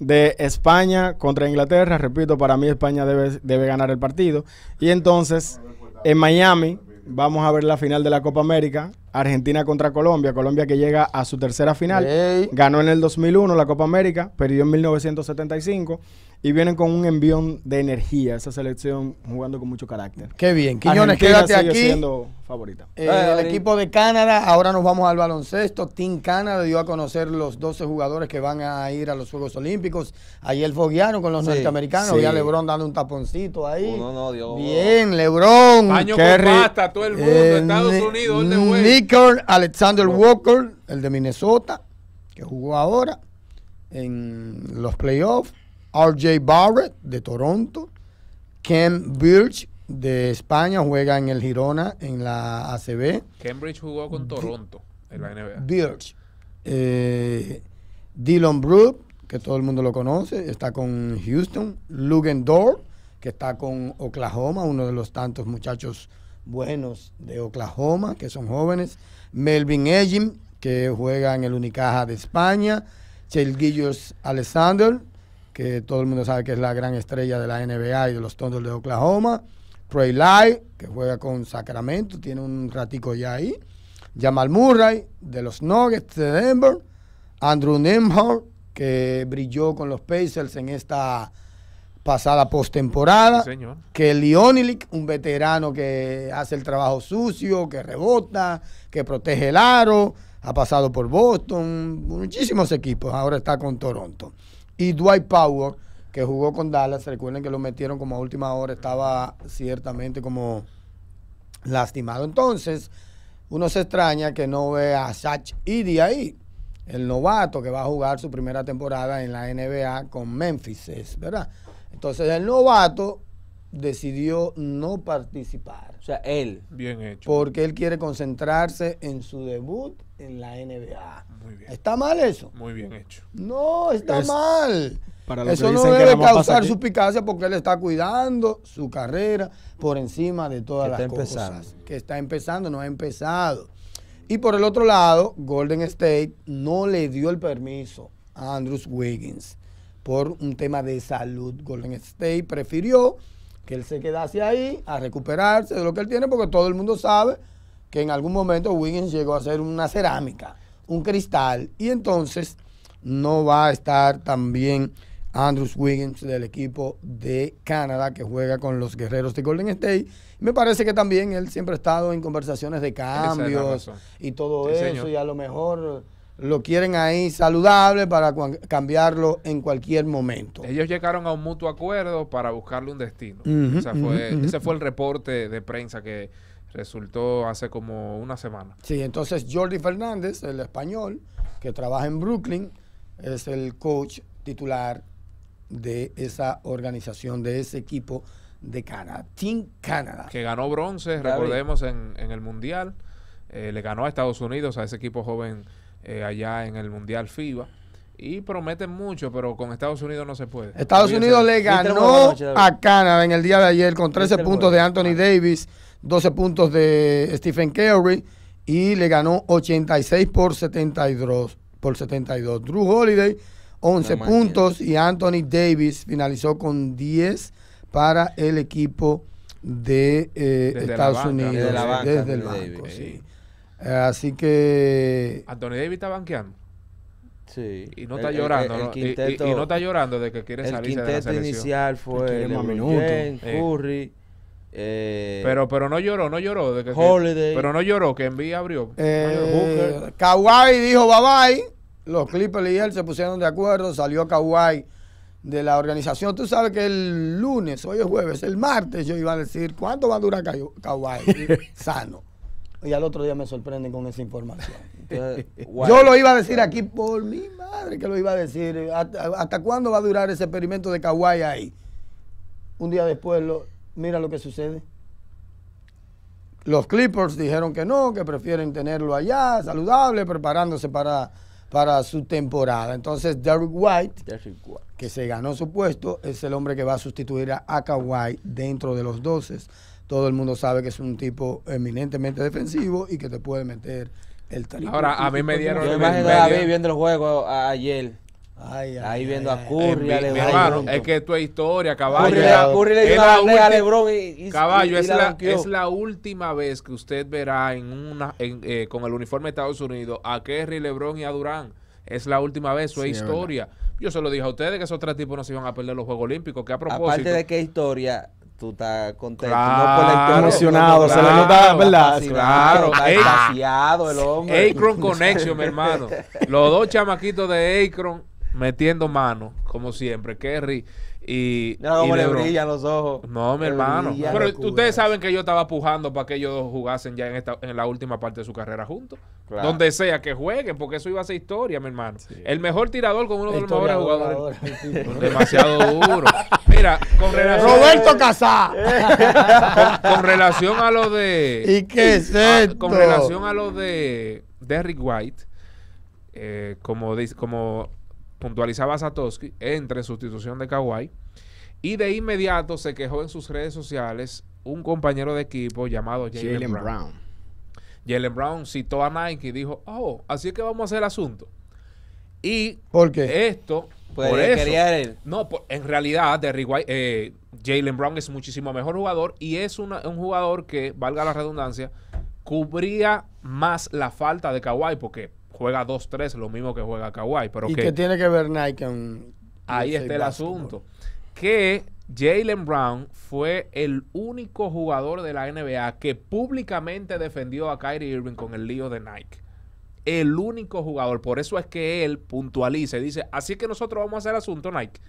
de España contra Inglaterra. Repito, para mí España debe, debe ganar el partido. Y entonces, en Miami vamos a ver la final de la Copa América, Argentina contra Colombia, Colombia que llega a su tercera final, ganó en el 2001 la Copa América, perdió en 1975 y vienen con un envión de energía. Esa selección jugando con mucho carácter. Qué bien. Quiñones, quédate aquí. favorita. Eh, el equipo de Canadá, ahora nos vamos al baloncesto. Team Canadá dio a conocer los 12 jugadores que van a ir a los Juegos Olímpicos. Ayer foguearon con los norteamericanos. Sí. Lebron dando un taponcito ahí. Oh, no, Dios. Bien, Lebron. Año todo el mundo, eh, Estados Unidos. Licker Alexander Walker, el de Minnesota, que jugó ahora en los playoffs. RJ Barrett de Toronto, Ken Birch de España juega en el Girona en la ACB. Cambridge jugó con Toronto en la NBA. Birch. Eh, Dylan Brook, que todo el mundo lo conoce, está con Houston. Lugendorf, que está con Oklahoma, uno de los tantos muchachos buenos de Oklahoma, que son jóvenes. Melvin Ejim, que juega en el Unicaja de España. Chelguillos Alexander, que todo el mundo sabe que es la gran estrella de la NBA y de los tontos de Oklahoma. Trey Light, que juega con Sacramento, tiene un ratico ya ahí. Jamal Murray, de los Nuggets de Denver. Andrew Nembhard... que brilló con los Pacers en esta pasada postemporada. que que Leonilic, un veterano que hace el trabajo sucio, que rebota, que protege el aro, ha pasado por Boston, muchísimos equipos, ahora está con Toronto. Y Dwight Power, que jugó con Dallas, recuerden que lo metieron como a última hora, estaba ciertamente como lastimado. Entonces, uno se extraña que no vea a Sach de ahí, el novato que va a jugar su primera temporada en la NBA con Memphis, ¿verdad? Entonces, el novato decidió no participar. O sea, él. Bien hecho. Porque él quiere concentrarse en su debut en la NBA. Muy bien. ¿Está mal eso? Muy bien hecho. No, está mal. Para eso no debe causar suspicacia porque él está cuidando su carrera por encima de todas las cosas. Que está empezando, no ha empezado. Y por el otro lado, Golden State no le dio el permiso a Andrews Wiggins por un tema de salud. Golden State prefirió que él se quedase ahí a recuperarse de lo que él tiene porque todo el mundo sabe que en algún momento Wiggins llegó a hacer una cerámica, un cristal, y entonces no va a estar también Andrews Wiggins del equipo de Canadá que juega con los guerreros de Golden State. Me parece que también él siempre ha estado en conversaciones de cambios y todo eso, y a lo mejor lo quieren ahí saludable para cambiarlo en cualquier momento. Ellos llegaron a un mutuo acuerdo para buscarle un destino. ese fue el reporte de prensa que resultó hace como una semana. Sí, entonces Jordi Fernández, el español, que trabaja en Brooklyn, es el coach titular de esa organización, de ese equipo de Canadá, Team Canadá. Que ganó bronce, recordemos, en, el Mundial. Eh, le ganó a Estados Unidos, a ese equipo joven eh, allá en el Mundial FIBA. Y prometen mucho, pero con Estados Unidos no se puede. Estados Unidos le ganó a Canadá en el día de ayer con 13 puntos de Anthony Davis. 12 puntos de Stephen Curry y le ganó 86 por 72. Por 72. Drew Holiday, 11 puntos y Anthony Davis finalizó con 10 para el equipo de eh, Estados Unidos. Desde, el banco, Así que... Anthony Davis está banqueando. Sí. Y no está llorando. ¿no? Y, no está llorando de que quiere salir de la selección. El quinteto inicial fue LeBron eh. Curry, eh, pero, pero no lloró, no lloró. pero no lloró, que envía abrió. Eh, Kawaii. dijo bye bye. Los Clippers y él se pusieron de acuerdo. Salió Kawaii de la organización. Tú sabes que el lunes, hoy es jueves, el martes yo iba a decir cuánto va a durar Kawaii? sano. Y al otro día me sorprenden con esa información. Yo lo iba a decir aquí por mi madre que lo iba a decir. ¿Hasta, cuándo va a durar ese experimento de Kawhi ahí? Un día después lo, mira lo que sucede. Los Clippers dijeron que no, que prefieren tenerlo allá, saludable, preparándose para, para su temporada. Entonces, Derrick White, que se ganó su puesto, es el hombre que va a sustituir a, Aka dentro de los 12. Todo el mundo sabe que es un tipo eminentemente defensivo y que te puede meter el talento. Ahora, a mí me dieron. Yo me, imagino a viendo los juegos ayer ahí viendo a Curry, a Lebron. es que esto es historia, caballo. Curry, le dio a Lebron y, Caballo, es, la, es la última vez que usted verá en una, en, eh, con el uniforme de Estados Unidos a Kerry, Lebron y a Durán. Es la última vez, eso es historia. Yo se lo dije a ustedes que esos tres tipos no se iban a perder los Juegos Olímpicos, que a propósito... Aparte de qué historia, tú estás contento, claro, emocionado, claro, se le nota, ¿verdad? Claro, vaciado el hombre. Akron Connection, mi hermano. Los dos chamaquitos de Akron metiendo mano, como siempre. Kerry y. No, le brillan los ojos. No, mi hermano. Pero ustedes saben que yo estaba pujando para que ellos jugasen ya en, esta, en la última parte de su carrera juntos. Donde sea que jueguen, porque eso iba a ser historia, mi hermano. El mejor tirador con uno de los mejores jugadores. Demasiado duro. Mira, con eh. relación. Roberto Casá. con, relación a lo de. ¿Y qué es ah, con relación a lo de Derrick White. Eh, como, dice, como puntualizaba Satoshi, entre sustitución de Kawhi. Y de inmediato se quejó en sus redes sociales un compañero de equipo llamado Jalen Brown. Jalen Brown citó a Nike y dijo, oh, así es que vamos a hacer el asunto. Y ¿Por qué? esto, pues no, en realidad eh, Jalen Brown es muchísimo mejor jugador y es un jugador que, valga la redundancia, cubría más la falta de Kawhi porque juega 2-3, lo mismo que juega Kawhi. Pero ¿Y que, qué tiene que ver Nike Ahí está el asunto. Que Jalen Brown fue el único jugador de la NBA que públicamente defendió a Kyrie Irving con el lío de Nike. El único jugador. Por eso es que él puntualiza y dice: Así que nosotros vamos a hacer asunto, Nike.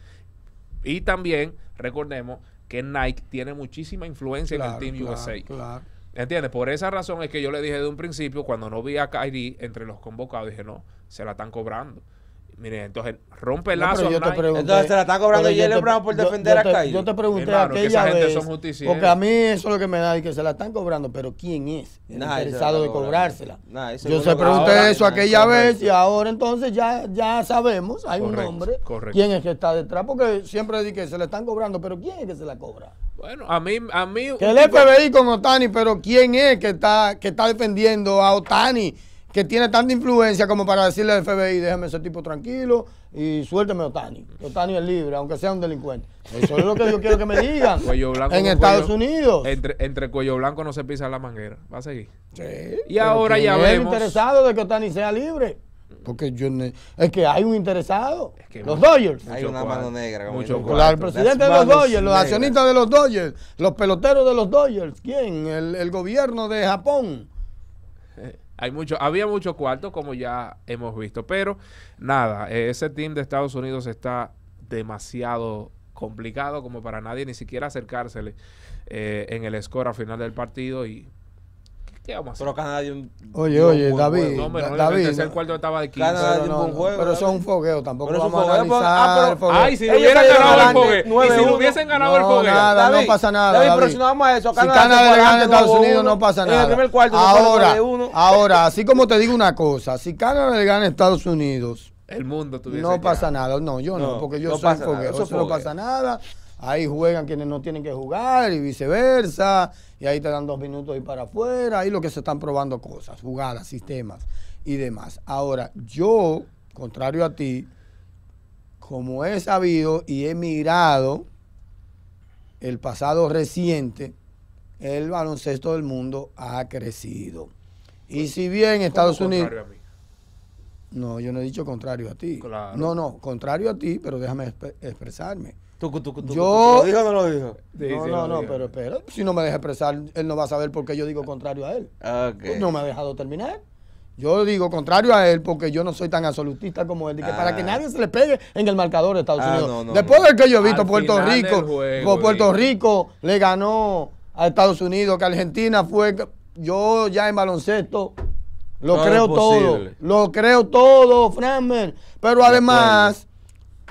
Y también recordemos que Nike tiene muchísima influencia en el Team USA. Claro. ¿Entiendes? Por esa razón es que yo le dije de un principio, cuando no vi a Kairi entre los convocados, dije, no, se la están cobrando. mire entonces rompe el lazo. entonces se la están cobrando y es Brown por defender a Kyrie. Yo te pregunté aquella que vez, son porque a mí eso es lo que me da y que se la están cobrando, pero ¿quién es el interesado de cobrársela? yo se pregunté eso aquella vez y ahora entonces ya, ya sabemos, hay un nombre, quién es que está detrás, porque siempre dije que se la están cobrando, pero ¿quién es que se la cobra? Bueno, a mí, a mí. el FBI con Otani, pero ¿quién es que está, que está defendiendo a Otani? Que tiene tanta influencia como para decirle al FBI, déjame ese tipo tranquilo y suélteme Otani. Otani es libre, aunque sea un delincuente. Eso es lo que yo quiero que me digan. en Estados Unidos. Entre, entre, cuello blanco no se pisa la manguera. Va a seguir. Sí. Y ahora ya vemos. interesado de que Otani sea libre. Porque yo es que hay un interesado. los Dodgers. Hay una mano negra. Mucho el presidente de los Dodgers, los accionistas de los Dodgers, los peloteros de los Dodgers. ¿Quién? El, gobierno de Japón. Hay mucho, había muchos cuartos como ya hemos visto. Pero nada, eh, ese team de Estados Unidos está demasiado complicado como para nadie ni siquiera acercársele eh, en el score al final del partido y ¿Qué vamos a hacer? Pero Canadá dio un. Oye, oye, David. No, pero David. El tercer cuarto estaba de 15. Canadá dio un buen juego. Pero eso es un fogueo, tampoco. Pero vamos a ah, analizar. Ah, ay, si hubieran ganado el fogueo. Y si hubiesen ganado el fogueo. Nada, no pasa nada. David, pero si no vamos a eso, Canadá. Si Canadá le gana a Estados Unidos, no pasa nada. En el primer cuarto, ahora, ahora, así como te digo una cosa, si Canadá le gana a Estados Unidos. El mundo tuviese. No pasa nada. No, yo no, porque yo soy fogueo. Eso no pasa nada ahí juegan quienes no tienen que jugar y viceversa, y ahí te dan dos minutos y para afuera, ahí lo que se están probando cosas, jugadas, sistemas y demás. Ahora, yo, contrario a ti, como he sabido y he mirado el pasado reciente, el baloncesto del mundo ha crecido. Y pues, si bien Estados Unidos... No, yo no he dicho contrario a ti. No, no, contrario a ti, pero déjame expresarme yo... ¿Lo dijo o no lo dijo? no, no, no, pero espera. Si no me deja expresar, él no va a saber por qué yo digo contrario a él. Pues no me ha dejado terminar. Yo digo contrario a él porque yo no soy tan absolutista como él. Ah. Para que nadie se le pegue en el marcador de Estados ah, Unidos. Después de que yo he visto, Puerto Rico, como pues Puerto Rico le ganó a Estados Unidos, que Argentina fue. Yo ya en baloncesto lo creo todo. Lo creo todo, Franmer. Pero además,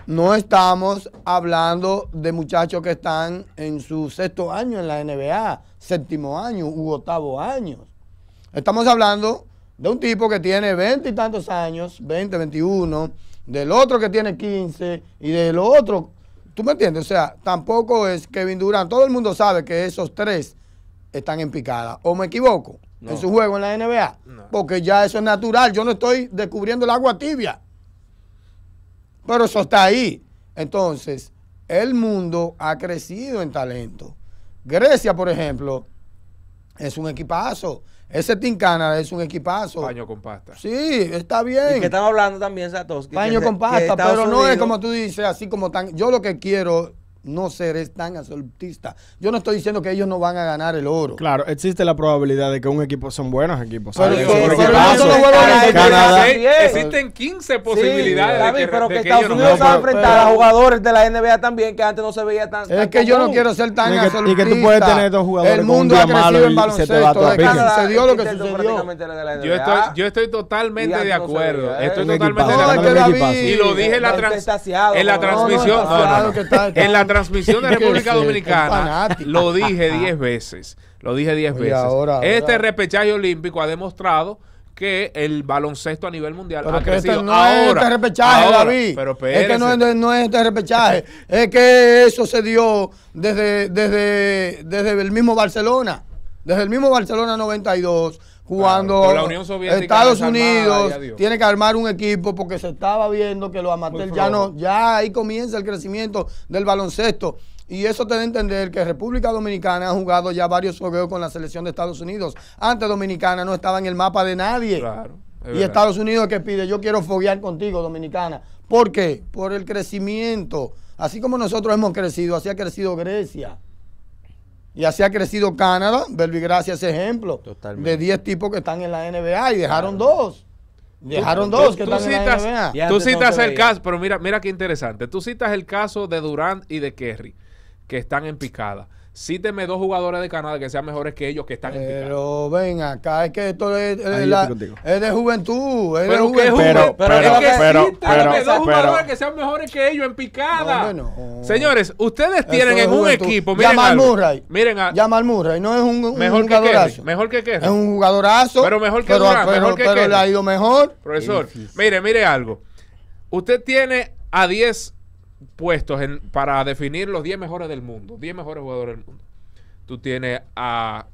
no estamos hablando de muchachos que están en su sexto año en la NBA, séptimo año u octavo año. Estamos hablando de un tipo que tiene veinte y tantos años, 20, 21, del otro que tiene 15 y del otro. ¿Tú me entiendes? O sea, tampoco es Kevin Durant. Todo el mundo sabe que esos tres están en picada. ¿O me equivoco? En su juego en la NBA. Porque ya eso es natural. Yo no estoy descubriendo el agua tibia. Pero eso está ahí. Entonces, el mundo ha crecido en talento. Grecia, por ejemplo, es un equipazo. Ese Team es un equipazo. Paño con pasta. Sí, está bien. Y que están hablando también, Satoshi. Paño con pasta, pero no es como tú dices, así como tan. Yo lo que quiero no seré tan absolutista. Yo no estoy diciendo que ellos no van a ganar el oro. Claro, existe la probabilidad de que un equipo son buenos equipos. Existen 15 posibilidades. de que, pero que, Estados Unidos va a enfrentar a jugadores de la NBA también que antes no se veía tan. Es que yo no quiero ser tan y absolutista. y que tú puedes tener dos jugadores. El mundo ha crecido en baloncesto. Se, Canadá, dio lo que sucedió. Yo estoy, yo estoy totalmente de acuerdo. Estoy totalmente de acuerdo. Y lo dije en la transmisión. En la transmisión de República Dominicana lo dije 10 veces. Lo dije 10 veces. este repechaje olímpico ha demostrado que el baloncesto a nivel mundial ha crecido. no es este repechaje, David. es que no, es este repechaje. es que eso se dio desde, desde, desde el mismo Barcelona. Desde el mismo Barcelona 92 cuando Estados Unidos tiene que armar un equipo porque se estaba viendo que los amateurs ya no, ya ahí comienza el crecimiento del baloncesto. Y eso te da a entender que República Dominicana ha jugado ya varios fogueos con la selección de Estados Unidos. Antes Dominicana no estaba en el mapa de nadie. y Estados Unidos que pide, yo quiero foguear contigo, Dominicana. ¿Por qué? Por el crecimiento. Así como nosotros hemos crecido, así ha crecido Grecia. Y así ha crecido Canadá, Belvi gracias ejemplo, de 10 tipos que están en la NBA y dejaron dos. Dejaron dos que tú, están citas, en la Tú citas el caso, pero mira, mira qué interesante. Tú citas el caso de Durant y de Kerry, que están en picada. Cíteme dos jugadores de Canadá que sean mejores que ellos que están en picada. Pero ven acá, es que esto es, de juventud. Es pero de juventud. Pero, pero, es que pero, dos jugadores que sean mejores que ellos en picada. Señores, ustedes tienen en un equipo. Miren Jamal Murray. Miren a, Jamal Murray. No es un, mejor jugadorazo. mejor que qué. Es un jugadorazo. Pero mejor que Durán, mejor que pero le ha ido mejor. Profesor, mire, mire algo. Usted tiene a 10 puestos en, para definir los 10 mejores del mundo, 10 mejores jugadores del mundo. Tú tienes a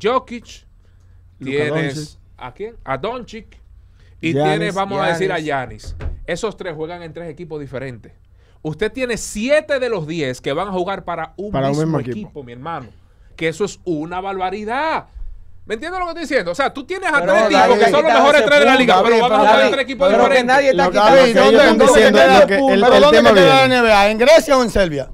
Jokic, tienes a quién? A y tienes, vamos a decir, a Yanis. Esos tres juegan en tres equipos diferentes. Usted tiene 7 de los 10 que van a jugar para un, mismo, equipo, mi hermano. Que eso es una barbaridad. ¿Me entiendes lo que estoy diciendo? O sea, tú tienes a tres tipos que son los mejores tres de la liga, pero vamos a tener tres equipos pero Que nadie está diciendo el, la NBA, ¿en Grecia o en Serbia?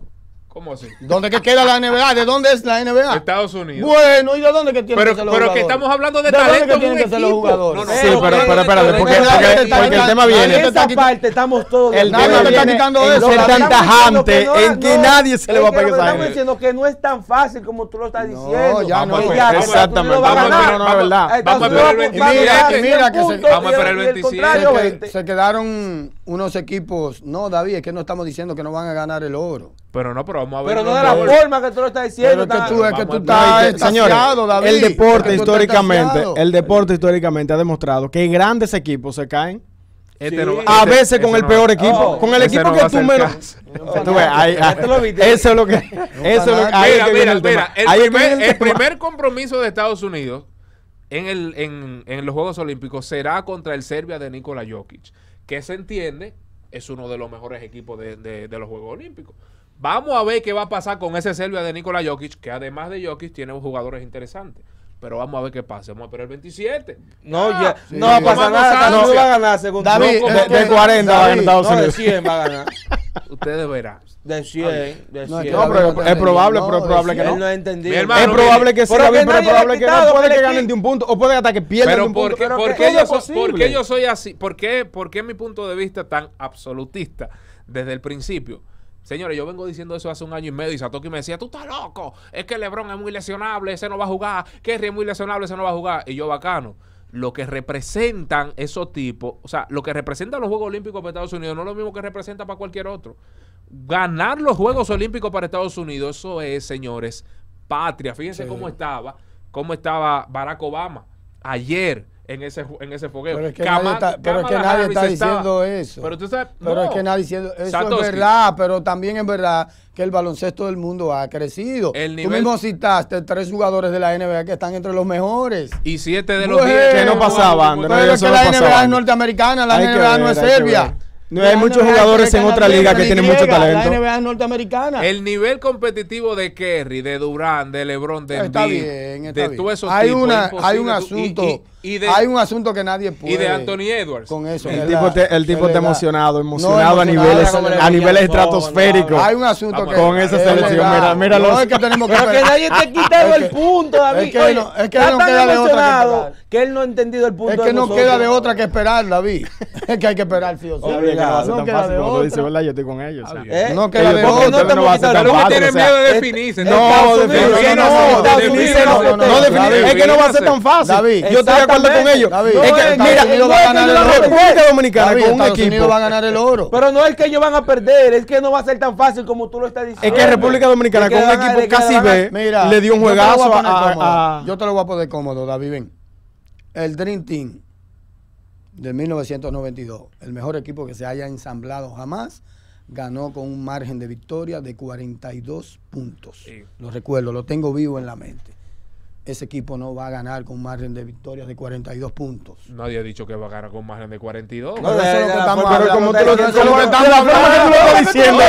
¿Cómo así? ¿Dónde queda la NBA? ¿De dónde es la NBA? Estados Unidos. Bueno, ¿y de dónde que tiene que ser los Pero que estamos hablando de, talento. que tienen que ser los jugadores? No, sí, pero, espérate, porque, el tema viene. En esta parte estamos todos. El tema que está quitando eso. es tan tajante en que nadie se le va a pegar esa Estamos diciendo que no es tan fácil como tú lo estás diciendo. Ya no, Exactamente. Vamos a Vamos a esperar el 27. Vamos a esperar el 27. Se quedaron unos equipos. No, David, es que no estamos diciendo que no van a ganar el oro. Pero no, pero vamos a ver. Pero no de la forma que tú lo estás diciendo. Pero es que tú, que tú estás David. El deporte históricamente, el deporte históricamente ha demostrado que grandes equipos se caen. Este a veces este oh, con el peor este equipo, con el equipo que tú menos. Eso es lo que. Eso Mira, mira, el, mira, el, primer, primer, compromiso de Estados Unidos en, el, en, en los Juegos Olímpicos será contra el Serbia de Nikola Jokic, que se entiende es uno de los mejores equipos de, de los Juegos Olímpicos. Vamos a ver qué va a pasar con ese Serbia de Nikola Jokic, que además de Jokic tiene jugadores interesantes. Pero vamos a ver qué pasa. Vamos a esperar el 27. No, ah, ya, no va a pasar nada. No, va a ganar, según David. Eh, eh, de, 40 eh, David, a ganar Estados Unidos. de 100 va a ganar. Ustedes verán. De 100. De 100. No, pero es probable, pero es probable que no. no es probable que sea bien pero es probable que no. Puede que ganen de un punto o puede hasta que pierdan de un punto. Pero ¿por yo, soy, ¿por qué yo soy así? ¿Por qué, ¿Por qué mi punto de vista tan absolutista desde el principio? Señores, yo vengo diciendo eso hace un año y medio y Satoki me decía, tú estás loco, es que Lebron es muy lesionable, ese no va a jugar, Kerry es muy lesionable, ese no va a jugar. Y yo bacano, lo que representan esos tipos, o sea, lo que representan los Juegos Olímpicos para Estados Unidos no es lo mismo que representa para cualquier otro. Ganar los Juegos Olímpicos para Estados Unidos, eso es, señores, patria. Fíjense cómo estaba, cómo estaba Barack Obama ayer en ese, en ese fogueo. Pero es que nadie está, diciendo eso. Pero es que nadie diciendo eso es verdad, pero también es verdad que el baloncesto del mundo ha crecido. tú mismo citaste tres jugadores de la NBA que están entre los mejores. Y siete de los diez. Que no pasaban. Pero es que la NBA es norteamericana, la NBA no es Serbia. No, hay muchos jugadores en otra liga que tienen mucho talento. La NBA norteamericana. El nivel competitivo de Kerry, de Durán, de LeBron, de está de hay Una, hay un asunto. Hay un asunto que nadie puede. Y de Anthony Edwards. Con eso. El, tipo, el tipo está emocionado, emocionado, a niveles, a niveles estratosféricos. Hay un asunto que. Con esa selección, mira, mira los. que tenemos que. nadie te ha quitado el punto, David. Es que, no, es que no queda de otra. Que, que él no ha entendido el punto. Es que no queda de otra que esperar, David. es que hay que esperar, sí o sí. No queda de otra. Yo estoy con ellos. Eh, no eh, queda de otra. No tienen miedo de definirse. No, no, no. Es que no va a ser tan fácil. Yo estoy con ellos. mira, República Dominicana con un equipo. va a ganar el oro. Pero no es que ellos van a perder, es que no va a ser tan fácil como tú lo estás diciendo. Es que República Dominicana con un equipo casi B le dio un juegazo a. Yo te lo voy a poner cómodo, David, El Dream Team de 1992, el mejor equipo que se haya ensamblado jamás, ganó con un margen de victoria de 42 puntos. Lo recuerdo, lo tengo vivo en la mente ese equipo no va a ganar con margen de victorias de 42 puntos. Nadie ha dicho que va a ganar con margen de 42. No, eso es lo que estamos Pero como tú lo estás diciendo,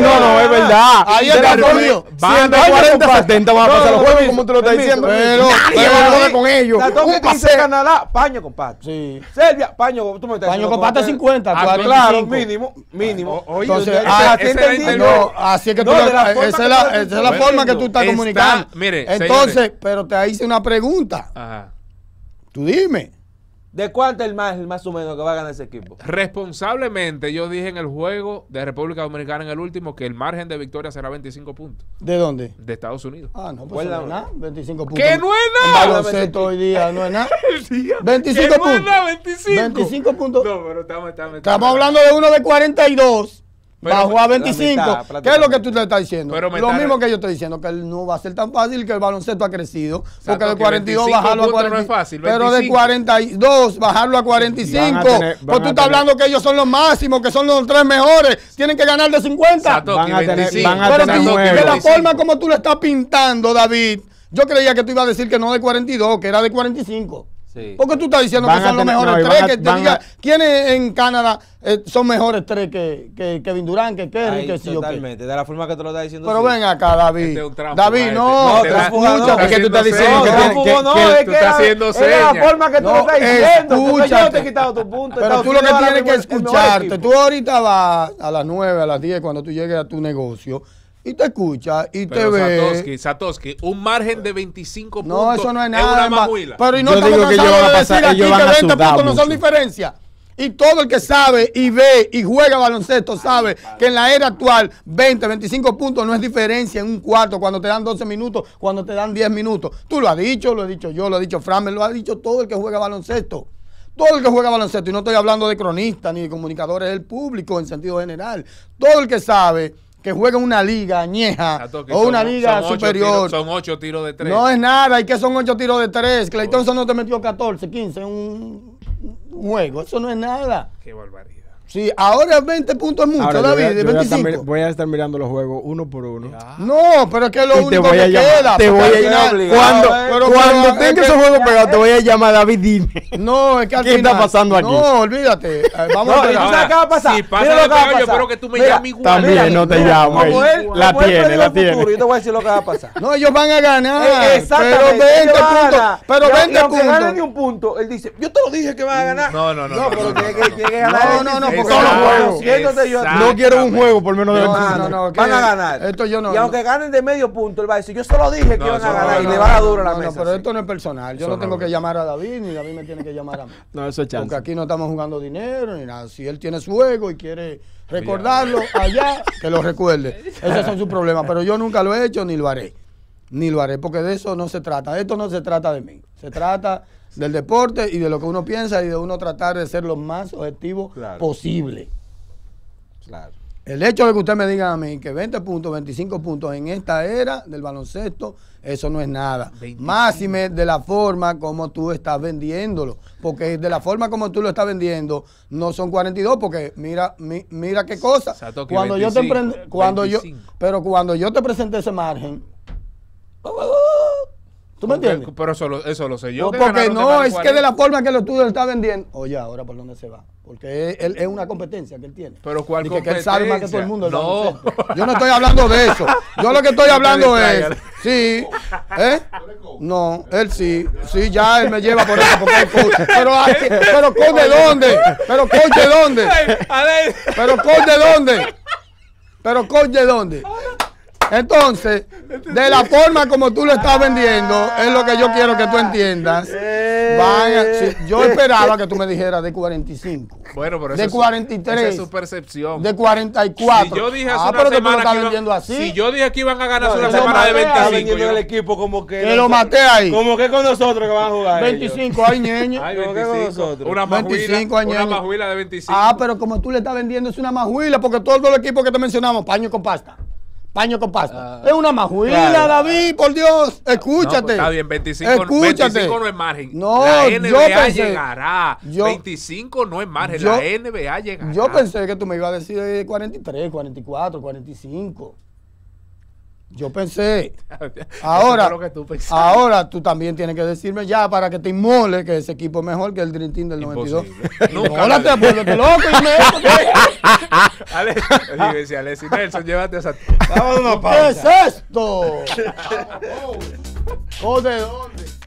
No, no, es verdad. Ahí está Antonio. Van de 40 a 70 van a pasar los juegos como tú lo estás diciendo. Pero nadie va a ganar con ellos. Un paseo Canadá, paño con pato. Sí. Serbia, paño, tú me estás Paño con pato 50, claro, mínimo, mínimo. Entonces, así es que tú esa es la forma que tú estás comunicando. Mire, entonces, pero te hice una pregunta. Ajá. Tú dime. ¿De cuánto el más, el más o menos que va a ganar ese equipo? Responsablemente, yo dije en el juego de República Dominicana en el último que el margen de victoria será 25 puntos. ¿De dónde? De Estados Unidos. Ah, no, pues no nada. 25 puntos. ¡Que no es nada! hoy día no es nada. 25 puntos. No nada, 25. 25 puntos. No, pero estamos, estamos. Estamos hablando de uno de 42 bajó a 25. ¿Qué es lo que tú le estás diciendo? lo mismo que yo estoy diciendo, que no va a ser tan fácil que el baloncesto ha crecido. porque de 42 bajarlo a 45. pero de 42 bajarlo a 45. pues tú estás hablando que ellos son los máximos, que son los tres mejores. Tienen que ganar de 50. van, a tener, pero de la forma como tú lo estás pintando, David, yo creía que tú ibas a decir que no de 42, que era de 45. Porque tú estás diciendo que son los mejores tres. que te diga, ¿Quiénes en Canadá eh, son mejores tres que, que, Kevin Durant, que Kerry, que sí Totalmente, de la forma que tú lo estás diciendo. Pero ven acá, David. Este David, no. Este, no, no, es que tú estás diciendo que, No, no, es que tú estás haciendo es la forma que tú lo estás diciendo. Escucha, yo te he quitado tu punto. Pero tú lo que tienes que escucharte. Tú ahorita a las 9, a las 10, cuando tú llegues a tu negocio, y te escucha y te ve. Satoshi, Satoshi, un margen de 25 puntos. No, eso no es nada. Es una Pero y no te estamos digo a decir aquí que 20 puntos no son diferencia. Y todo el que sabe y ve y juega baloncesto sabe que en la era actual 20, 25 puntos no es diferencia en un cuarto cuando te dan 12 minutos, cuando te dan 10 minutos. Tú lo has dicho, lo he dicho yo, lo ha dicho Framer, lo ha dicho todo el que juega baloncesto. Todo el que juega baloncesto, y no estoy hablando de cronistas ni de comunicadores, del público en sentido general. Todo el que sabe que juega una liga añeja o una liga superior. son ocho tiros de tres. No es nada, y que son ocho tiros de tres. Clayton solo te metió 14, 15 en un juego. Eso no es nada. Qué barbaridad. Sí, ahora 20 puntos es mucho, David, Voy a, estar, mirando los juegos uno por uno. No, pero es que es lo único que queda. Te voy a llamar. Cuando, cuando tengas tenga esos juegos pegados, te voy a llamar, David, dime. No, es que al ¿Qué está pasando aquí? No, olvídate. Eh, vamos a ver. ¿Qué va a pasar? Si pasa lo que va a pasar. yo espero que tú me llames igual. También no te llamo. La tiene, la tiene. Yo te voy a decir lo que va a pasar. No, ellos van a ganar. Eh, exactamente. Pero 20 puntos. Pero 20 puntos. ni un punto, él dice, yo te lo dije que van a ganar. No, no, no. pero que ganar. No, no, no. No quiero un juego por menos de 25. No, no, no. Van a ganar. Esto yo no. Y aunque ganen de medio punto, él va a decir, yo solo dije que iban a ganar y le va a duro la mesa. No, pero esto no es personal. Yo no tengo que llamar a David ni David me tiene que llamar a mí. No, eso es chance. Porque aquí no estamos jugando dinero ni nada. Si él tiene su juego y quiere recordarlo allá, que lo recuerde. Esos son sus problemas. Pero yo nunca lo he hecho ni lo haré. Ni lo haré, porque de eso no se trata. Esto no se trata de mí. Se trata del deporte y de lo que uno piensa y de uno tratar de ser lo más objetivo posible. El hecho de que usted me diga a mí que 20 puntos, 25 puntos en esta era del baloncesto, eso no es nada. más Máxime de la forma como tú estás vendiéndolo. Porque de la forma como tú lo estás vendiendo, no son 42, porque mira, mira qué cosa. cuando yo te cuando yo, pero cuando yo te presenté ese margen, oh, oh, oh. ¿Tú me entiendes? Pero eso lo, eso lo sé yo. No, porque no, es que de la forma que lo estudio está vendiendo. Oye, ahora por dónde se va. Porque él, es una competencia que él tiene. Pero cuál Dice competencia. Que él sabe más que todo el mundo. no. Yo no estoy hablando de eso. Yo lo que estoy hablando es. Sí. ¿Eh? No, él sí. Sí, ya él me lleva por eso. Porque pero coach. Pero, pero con de dónde? Pero con de dónde? Pero con de dónde? Pero con de dónde? Entonces, de la forma como tú lo estás vendiendo, es lo que yo quiero que tú ah, entiendas. yo esperaba que tú me dijeras de 45. Bueno, pero de 43. es su percepción. De 44. Si yo dije ah, una pero semana tú lo estás vendiendo así. Si yo dije que iban a ganar una semana de 25. Yo, el equipo como que, que lo maté ahí. Como que con nosotros que van a jugar. 25, ay ñeño Ay, 25. Con nosotros. Una majuila, Una majuila de 25. Ah, pero como tú le estás vendiendo es una majuila porque todos los equipos que te mencionamos, paño con pasta con pasta. Ah. es una majuila, David, por Dios. Pues, Escúchate. está bien, 25, Escúchate. 25 no es margen. No, la NBA yo pensé, llegará. 25 no es margen. la NBA llegará. Yo pensé que tú me ibas a decir 43, 44, 45. Yo pensé. Ahora, tú ahora tú también tienes que decirme ya para que te inmole que ese equipo es mejor que el Dream Team del Imposible. 92. lo que loco, Alex, Alexi Nelson, llévate esa. Vamos a una pausa. ¿Qué es esto? ¿O de dónde?